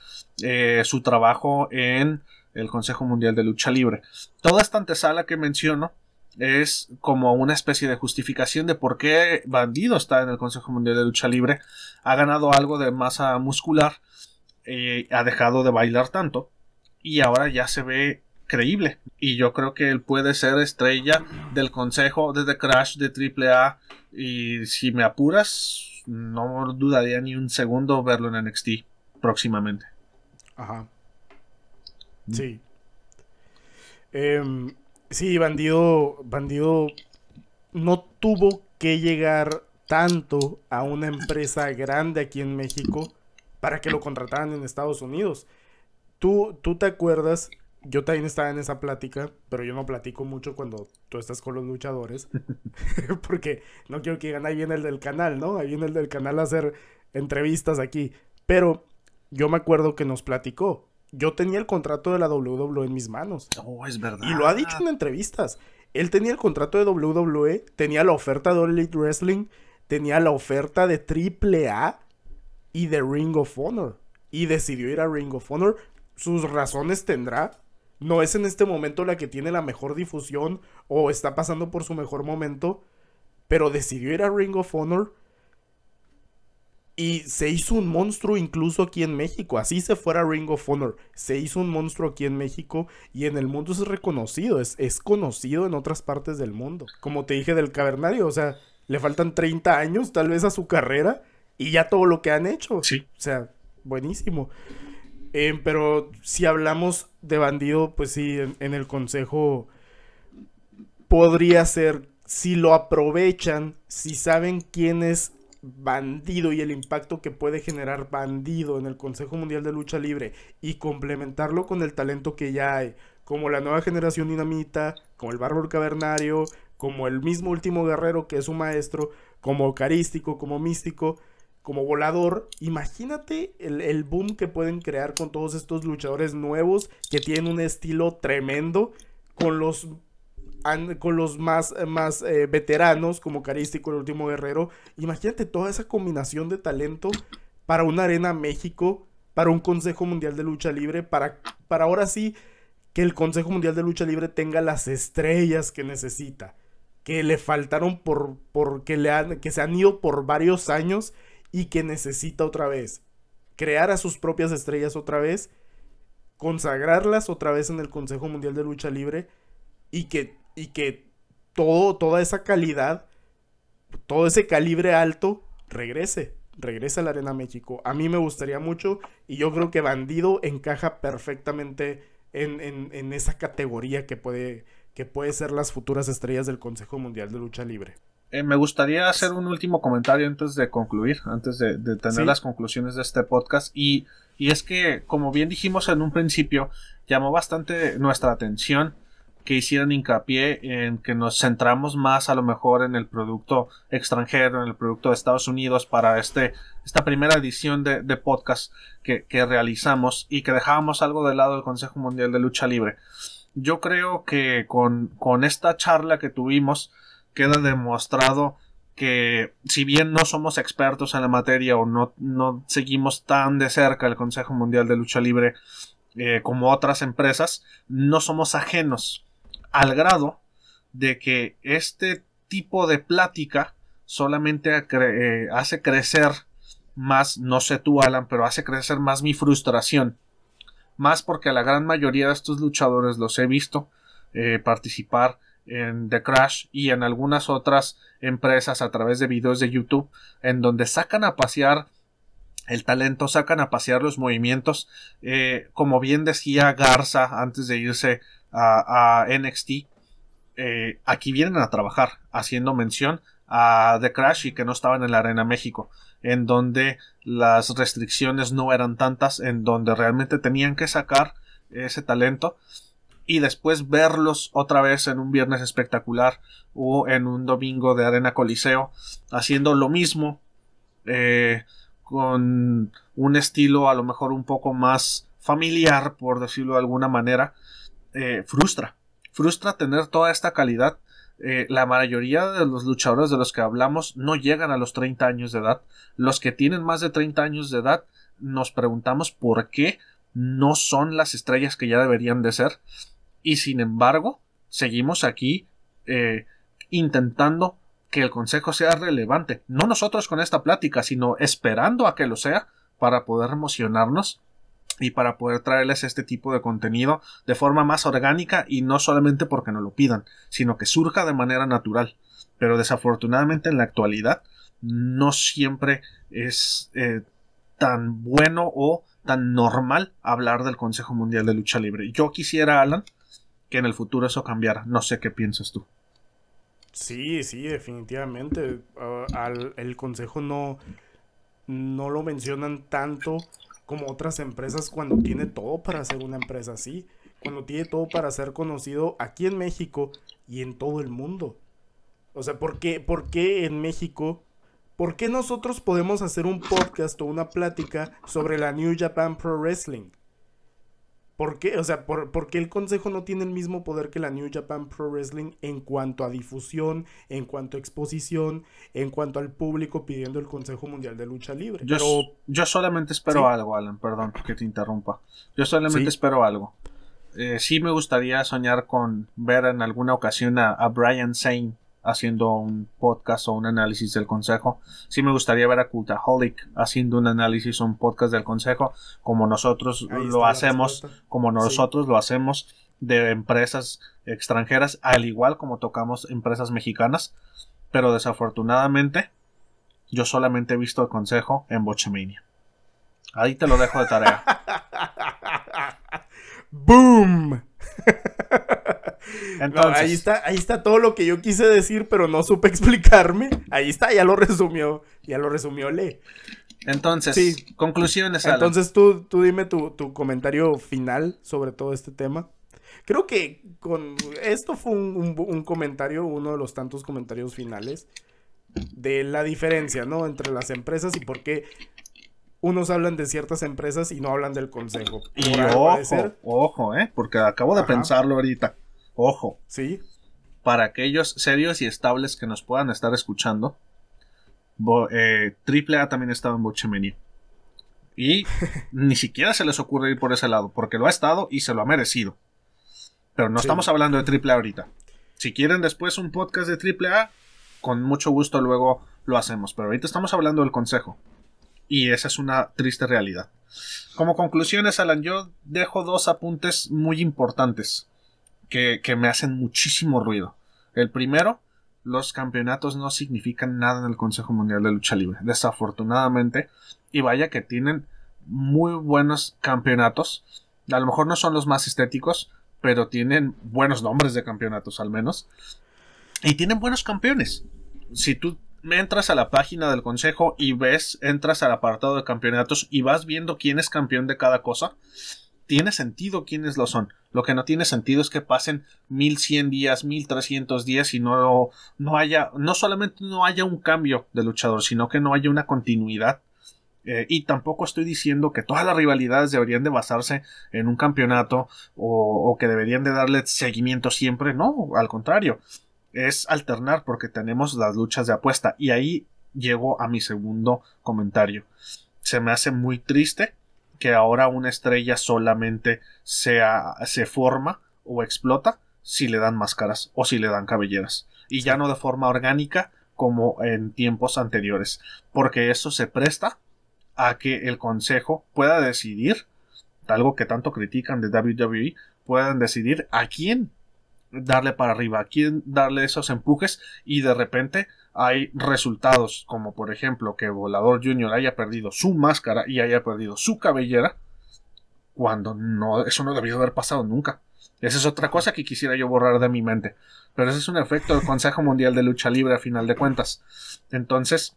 eh, su trabajo en el Consejo Mundial de Lucha Libre. Toda esta antesala que menciono es como una especie de justificación de por qué Bandido está en el Consejo Mundial de Lucha Libre, ha ganado algo de masa muscular, eh, ha dejado de bailar tanto, y ahora ya se ve creíble. Y yo creo que él puede ser estrella del consejo The Crash de AAA. Y si me apuras, no dudaría ni un segundo verlo en NXT próximamente. Ajá. Mm. Sí. Em, sí, Bandido. Bandido no tuvo que llegar tanto a una empresa grande aquí en México para que lo contrataran en Estados Unidos. Tú, te acuerdas, yo también estaba en esa plática, pero yo no platico mucho cuando tú estás con los luchadores, porque no quiero que digan, ahí viene el del canal, ¿no? Ahí viene el del canal a hacer entrevistas aquí. Pero yo me acuerdo que nos platicó. Yo tenía el contrato de la WWE en mis manos. Oh, es verdad. Y lo ha dicho en entrevistas. Él tenía el contrato de WWE, tenía la oferta de All Elite Wrestling, tenía la oferta de AAA y de Ring of Honor. Y decidió ir a Ring of Honor sus razones tendrá. No es en este momento la que tiene la mejor difusión o está pasando por su mejor momento, pero decidió ir a Ring of Honor y se hizo un monstruo incluso aquí en México. Así se fuera Ring of Honor. Se hizo un monstruo aquí en México y en el mundo es reconocido, es, es conocido en otras partes del mundo. Como te dije del cavernario, o sea, le faltan 30 años tal vez a su carrera y ya todo lo que han hecho. Sí. O sea, buenísimo. Eh, pero si hablamos de bandido, pues sí, en, el consejo podría ser, si lo aprovechan, si saben quién es bandido y el impacto que puede generar bandido en el Consejo Mundial de Lucha Libre y complementarlo con el talento que ya hay, como la nueva generación dinamita, como el bárbaro cavernario, como el mismo último guerrero que es su maestro, como eucarístico, como místico, como volador, imagínate el, el, boom que pueden crear con todos estos luchadores nuevos que tienen un estilo tremendo, con los, con los más, más eh, veteranos como Carístico, el último guerrero. Imagínate toda esa combinación de talento para una Arena México, para un Consejo Mundial de Lucha Libre, para, para ahora sí que el Consejo Mundial de Lucha Libre tenga las estrellas que necesita. Que le faltaron por, le han, que se han ido por varios años y que necesita otra vez crear a sus propias estrellas otra vez, consagrarlas otra vez en el Consejo Mundial de Lucha Libre y que, y que todo, toda esa calidad, todo ese calibre alto regrese, regrese a la Arena México. A mí me gustaría mucho y yo creo que Bandido encaja perfectamente en, en esa categoría que puede, que puede ser las futuras estrellas del Consejo Mundial de Lucha Libre. Eh, me gustaría pues hacer un último comentario antes de concluir, antes de, tener las conclusiones de este podcast. Y, y es que, como bien dijimos en un principio, llamó bastante nuestra atención que hicieran hincapié en que nos centramos más a lo mejor en el producto extranjero, en el producto de Estados Unidos para este, esta primera edición de, podcast que, realizamos y que dejábamos algo de lado del Consejo Mundial de Lucha Libre. Yo creo que con, con esta charla que tuvimos queda demostrado que si bien no somos expertos en la materia o no, no seguimos tan de cerca el Consejo Mundial de Lucha Libre eh, como otras empresas, no somos ajenos al grado de que este tipo de plática solamente eh, hace crecer más, no sé tú Alan, pero hace crecer más mi frustración. Más porque a la gran mayoría de estos luchadores los he visto eh, participar en The Crash y en algunas otras empresas a través de videos de YouTube en donde sacan a pasear el talento, sacan a pasear los movimientos. Eh, como bien decía Garza antes de irse a, NXT, eh, aquí vienen a trabajar, haciendo mención a The Crash y que no estaban en la Arena México, en donde las restricciones no eran tantas, en donde realmente tenían que sacar ese talento y después verlos otra vez en un viernes espectacular o en un domingo de Arena Coliseo haciendo lo mismo eh, con un estilo a lo mejor un poco más familiar por decirlo de alguna manera eh, frustra frustra tener toda esta calidad eh, la mayoría de los luchadores de los que hablamos no llegan a los 30 años de edad los que tienen más de 30 años de edad nos preguntamos por qué no son las estrellas que ya deberían de ser y sin embargo, seguimos aquí eh, intentando que el consejo sea relevante, no nosotros con esta plática, sino esperando a que lo sea para poder emocionarnos y para poder traerles este tipo de contenido de forma más orgánica y no solamente porque nos lo pidan, sino que surja de manera natural. Pero desafortunadamente en la actualidad no siempre es eh, tan bueno o tan normal hablar del Consejo Mundial de Lucha Libre. Yo quisiera, Alan, que en el futuro eso cambiara. No sé qué piensas tú. Sí, sí, definitivamente. Ah, al, el consejo no, no lo mencionan tanto como otras empresas cuando tiene todo para ser una empresa así, cuando tiene todo para ser conocido aquí en México y en todo el mundo. O sea, ¿por qué, por qué en México? ¿Por qué nosotros podemos hacer un podcast o una plática sobre la New Japan Pro Wrestling? ¿Por qué? O sea, ¿por, porque el Consejo no tiene el mismo poder que la New Japan Pro Wrestling en cuanto a difusión, en cuanto a exposición, en cuanto al público pidiendo el Consejo Mundial de Lucha Libre? Yo, yo solamente espero algo, Alan, perdón que te interrumpa. Yo solamente espero algo. Eh, sí me gustaría soñar con ver en alguna ocasión a, a Brian Sain haciendo un podcast o un análisis del consejo. Sí me gustaría ver a Cultaholic haciendo un análisis o un podcast del consejo, como nosotros lo hacemos, como nosotros lo hacemos de empresas extranjeras, al igual como tocamos empresas mexicanas. Pero desafortunadamente, yo solamente he visto el consejo en Bochemania. Ahí te lo dejo de tarea. ¡Boom! Entonces, ahí, está, ahí está todo lo que yo quise decir, pero no supe explicarme. Ahí está, ya lo resumió, ya lo resumió Le. Entonces, conclusiones. Entonces tú, dime tu, comentario final sobre todo este tema. Creo que con esto fue un, comentario, uno de los tantos comentarios finales de la diferencia, ¿no? Entre las empresas y por qué unos hablan de ciertas empresas y no hablan del consejo. Y ojo, ojo, ¿eh? Porque acabo de pensarlo ahorita. Ojo. Sí. Para aquellos serios y estables que nos puedan estar escuchando, eh, Triple A también estaba en Bochemeni. Y ni siquiera se les ocurre ir por ese lado, porque lo ha estado y se lo ha merecido. Pero no estamos hablando de Triple ahorita. Si quieren después un podcast de AAA con mucho gusto luego lo hacemos. Pero ahorita estamos hablando del consejo. Y esa es una triste realidad. Como conclusiones, Alan, yo dejo dos apuntes muy importantes que, me hacen muchísimo ruido. El primero, los campeonatos no significan nada en el Consejo Mundial de Lucha Libre, desafortunadamente. Y vaya que tienen muy buenos campeonatos. A lo mejor no son los más estéticos, pero tienen buenos nombres de campeonatos al menos. Y tienen buenos campeones. Si tú entras a la página del Consejo y ves, entras al apartado de campeonatos y vas viendo quién es campeón de cada cosa, tiene sentido quiénes lo son. Lo que no tiene sentido es que pasen 1100 días, 1310 días y no, no haya, no solamente no haya un cambio de luchador, sino que no haya una continuidad. Eh, y tampoco estoy diciendo que todas las rivalidades deberían de basarse en un campeonato o, o que deberían de darle seguimiento siempre, no, al contrario, es alternar porque tenemos las luchas de apuesta y ahí llego a mi segundo comentario. Se me hace muy triste que ahora una estrella solamente sea, se forma o explota si le dan máscaras o si le dan cabelleras. Y ya no de forma orgánica como en tiempos anteriores. Porque eso se presta a que el Consejo pueda decidir, algo que tanto critican de WWE, puedan decidir a quién darle para arriba, a quién darle esos empujes y de repente hay resultados como por ejemplo que Volador Jr. haya perdido su máscara y haya perdido su cabellera, cuando no, eso no debió haber pasado nunca. Esa es otra cosa que quisiera yo borrar de mi mente. Pero ese es un efecto del Consejo Mundial de Lucha Libre a final de cuentas. Entonces,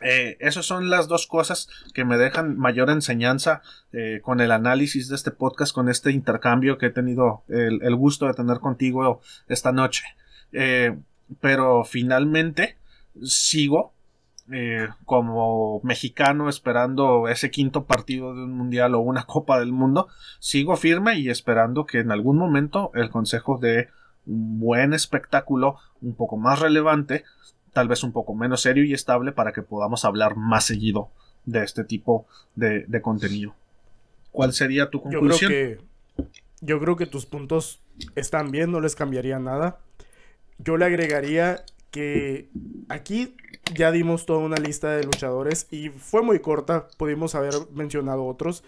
eh, esas son las dos cosas que me dejan mayor enseñanza eh, con el análisis de este podcast, con este intercambio que he tenido el, gusto de tener contigo esta noche. Eh, pero finalmente sigo eh, como mexicano esperando ese quinto partido de un mundial o una copa del mundo, sigo firme y esperando que en algún momento el Consejo dé un buen espectáculo, un poco más relevante, tal vez un poco menos serio y estable para que podamos hablar más seguido de este tipo de, contenido. ¿Cuál sería tu conclusión? yo creo que tus puntos están bien, no les cambiaría nada yo le agregaría que aquí ya dimos toda una lista de luchadores y fue muy corta, pudimos haber mencionado otros,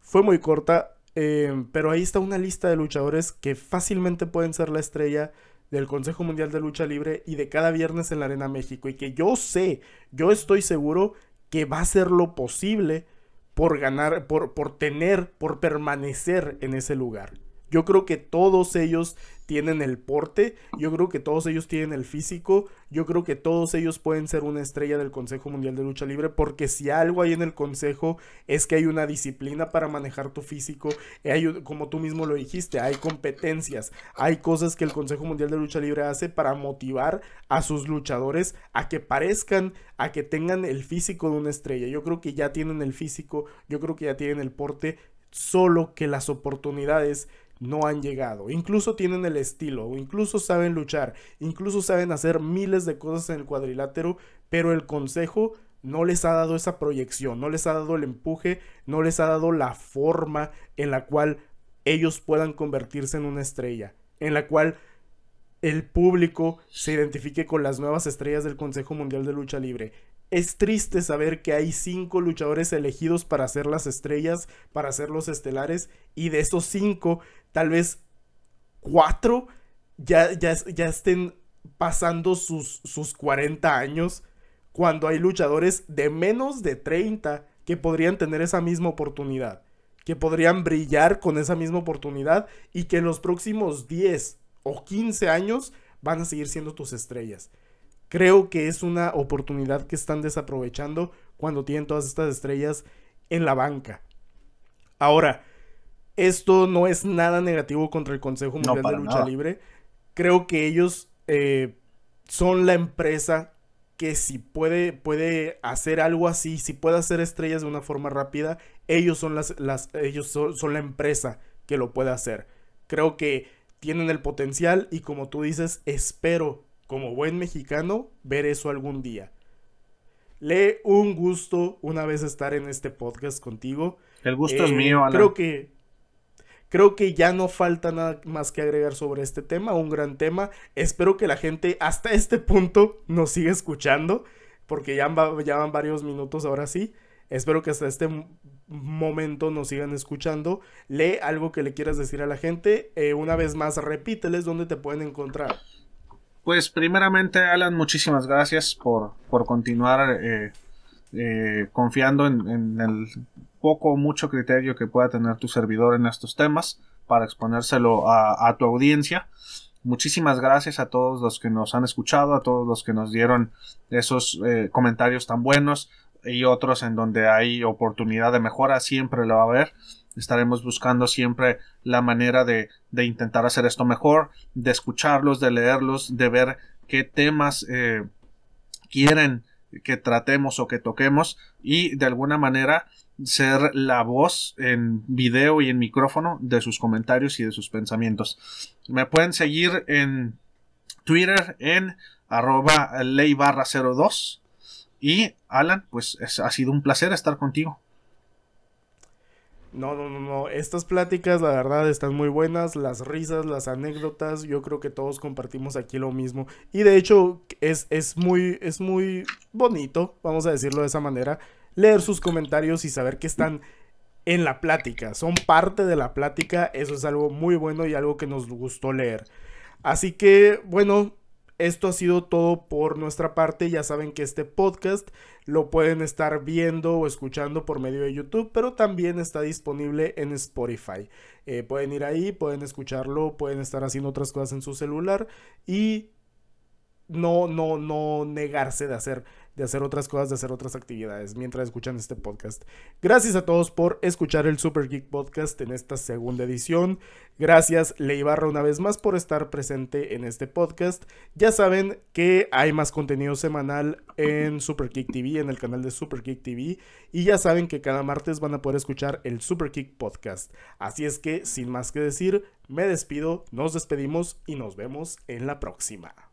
fue muy corta, eh, pero ahí está una lista de luchadores que fácilmente pueden ser la estrella del Consejo Mundial de Lucha Libre y de cada viernes en la Arena México y que yo sé, yo estoy seguro que va a ser lo posible por ganar, por, por tener, por permanecer en ese lugar. Yo creo que todos ellos tienen el porte, yo creo que todos ellos tienen el físico, yo creo que todos ellos pueden ser una estrella del Consejo Mundial de Lucha Libre, porque si algo hay en el Consejo es que hay una disciplina para manejar tu físico, hay, como tú mismo lo dijiste, hay competencias, hay cosas que el Consejo Mundial de Lucha Libre hace para motivar a sus luchadores a que parezcan, a que tengan el físico de una estrella. Yo creo que ya tienen el físico, yo creo que ya tienen el porte, solo que las oportunidades no han llegado. Incluso tienen el estilo, incluso saben luchar, incluso saben hacer miles de cosas en el cuadrilátero, pero el consejo no les ha dado esa proyección, no les ha dado el empuje, no les ha dado la forma en la cual ellos puedan convertirse en una estrella, en la cual el público se identifique con las nuevas estrellas del Consejo Mundial de Lucha Libre es triste saber que hay cinco luchadores elegidos para ser las estrellas, para ser los estelares, y de esos cinco, tal vez cuatro ya, ya, estén pasando sus, sus 40 años, cuando hay luchadores de menos de 30 que podrían tener esa misma oportunidad, que podrían brillar con esa misma oportunidad y que en los próximos 10 o 15 años van a seguir siendo tus estrellas. Creo que es una oportunidad que están desaprovechando cuando tienen todas estas estrellas en la banca. Ahora, esto no es nada negativo contra el Consejo Mundial de Lucha Libre. Creo que ellos eh, son la empresa que si puede, puede hacer algo así, si puede hacer estrellas de una forma rápida, ellos son, las ellos son la empresa que lo puede hacer. Creo que tienen el potencial y como tú dices, espero como buen mexicano, ver eso algún día. Le un gusto una vez estar en este podcast contigo. El gusto es eh, mío, Alan. Creo que Creo que ya no falta nada más que agregar sobre este tema, un gran tema. Espero que la gente hasta este punto nos siga escuchando, porque ya, van varios minutos ahora sí. Espero que hasta este momento nos sigan escuchando. Lee algo que le quieras decir a la gente. Eh, una vez más, repíteles dónde te pueden encontrar. Pues primeramente, Alan, muchísimas gracias por, por continuar eh, eh, confiando en, el poco o mucho criterio que pueda tener tu servidor en estos temas para exponérselo a, tu audiencia. Muchísimas gracias a todos los que nos han escuchado, a todos los que nos dieron esos eh, comentarios tan buenos y otros en donde hay oportunidad de mejora, siempre lo va a haber. Estaremos buscando siempre la manera de, intentar hacer esto mejor, de escucharlos, de leerlos, de ver qué temas eh, quieren que tratemos o que toquemos y de alguna manera ser la voz en video y en micrófono de sus comentarios y de sus pensamientos. Me pueden seguir en Twitter en arroba ley barra 02 y Alan, pues ha sido un placer estar contigo. No, no, no, no. Estas pláticas, la verdad, están muy buenas. Las risas, las anécdotas, yo creo que todos compartimos aquí lo mismo. Y de hecho, es, es, muy, es muy bonito, vamos a decirlo de esa manera, leer sus comentarios y saber que están en la plática. Son parte de la plática. Eso es algo muy bueno y algo que nos gustó leer. Así que, bueno, esto ha sido todo por nuestra parte. Ya saben que este podcast lo pueden estar viendo o escuchando por medio de YouTube, pero también está disponible en Spotify. Eh, pueden ir ahí, pueden escucharlo, pueden estar haciendo otras cosas en su celular y no, no, no negarse de hacer de hacer otras cosas, de hacer otras actividades mientras escuchan este podcast. Gracias a todos por escuchar el Super Geek Podcast en esta segunda edición. Gracias Leibarra una vez más por estar presente en este podcast. Ya saben que hay más contenido semanal en Super Geek TV, en el canal de Super Geek TV. Y ya saben que cada martes van a poder escuchar el Super Geek Podcast. Así es que, sin más que decir, me despido, nos despedimos y nos vemos en la próxima.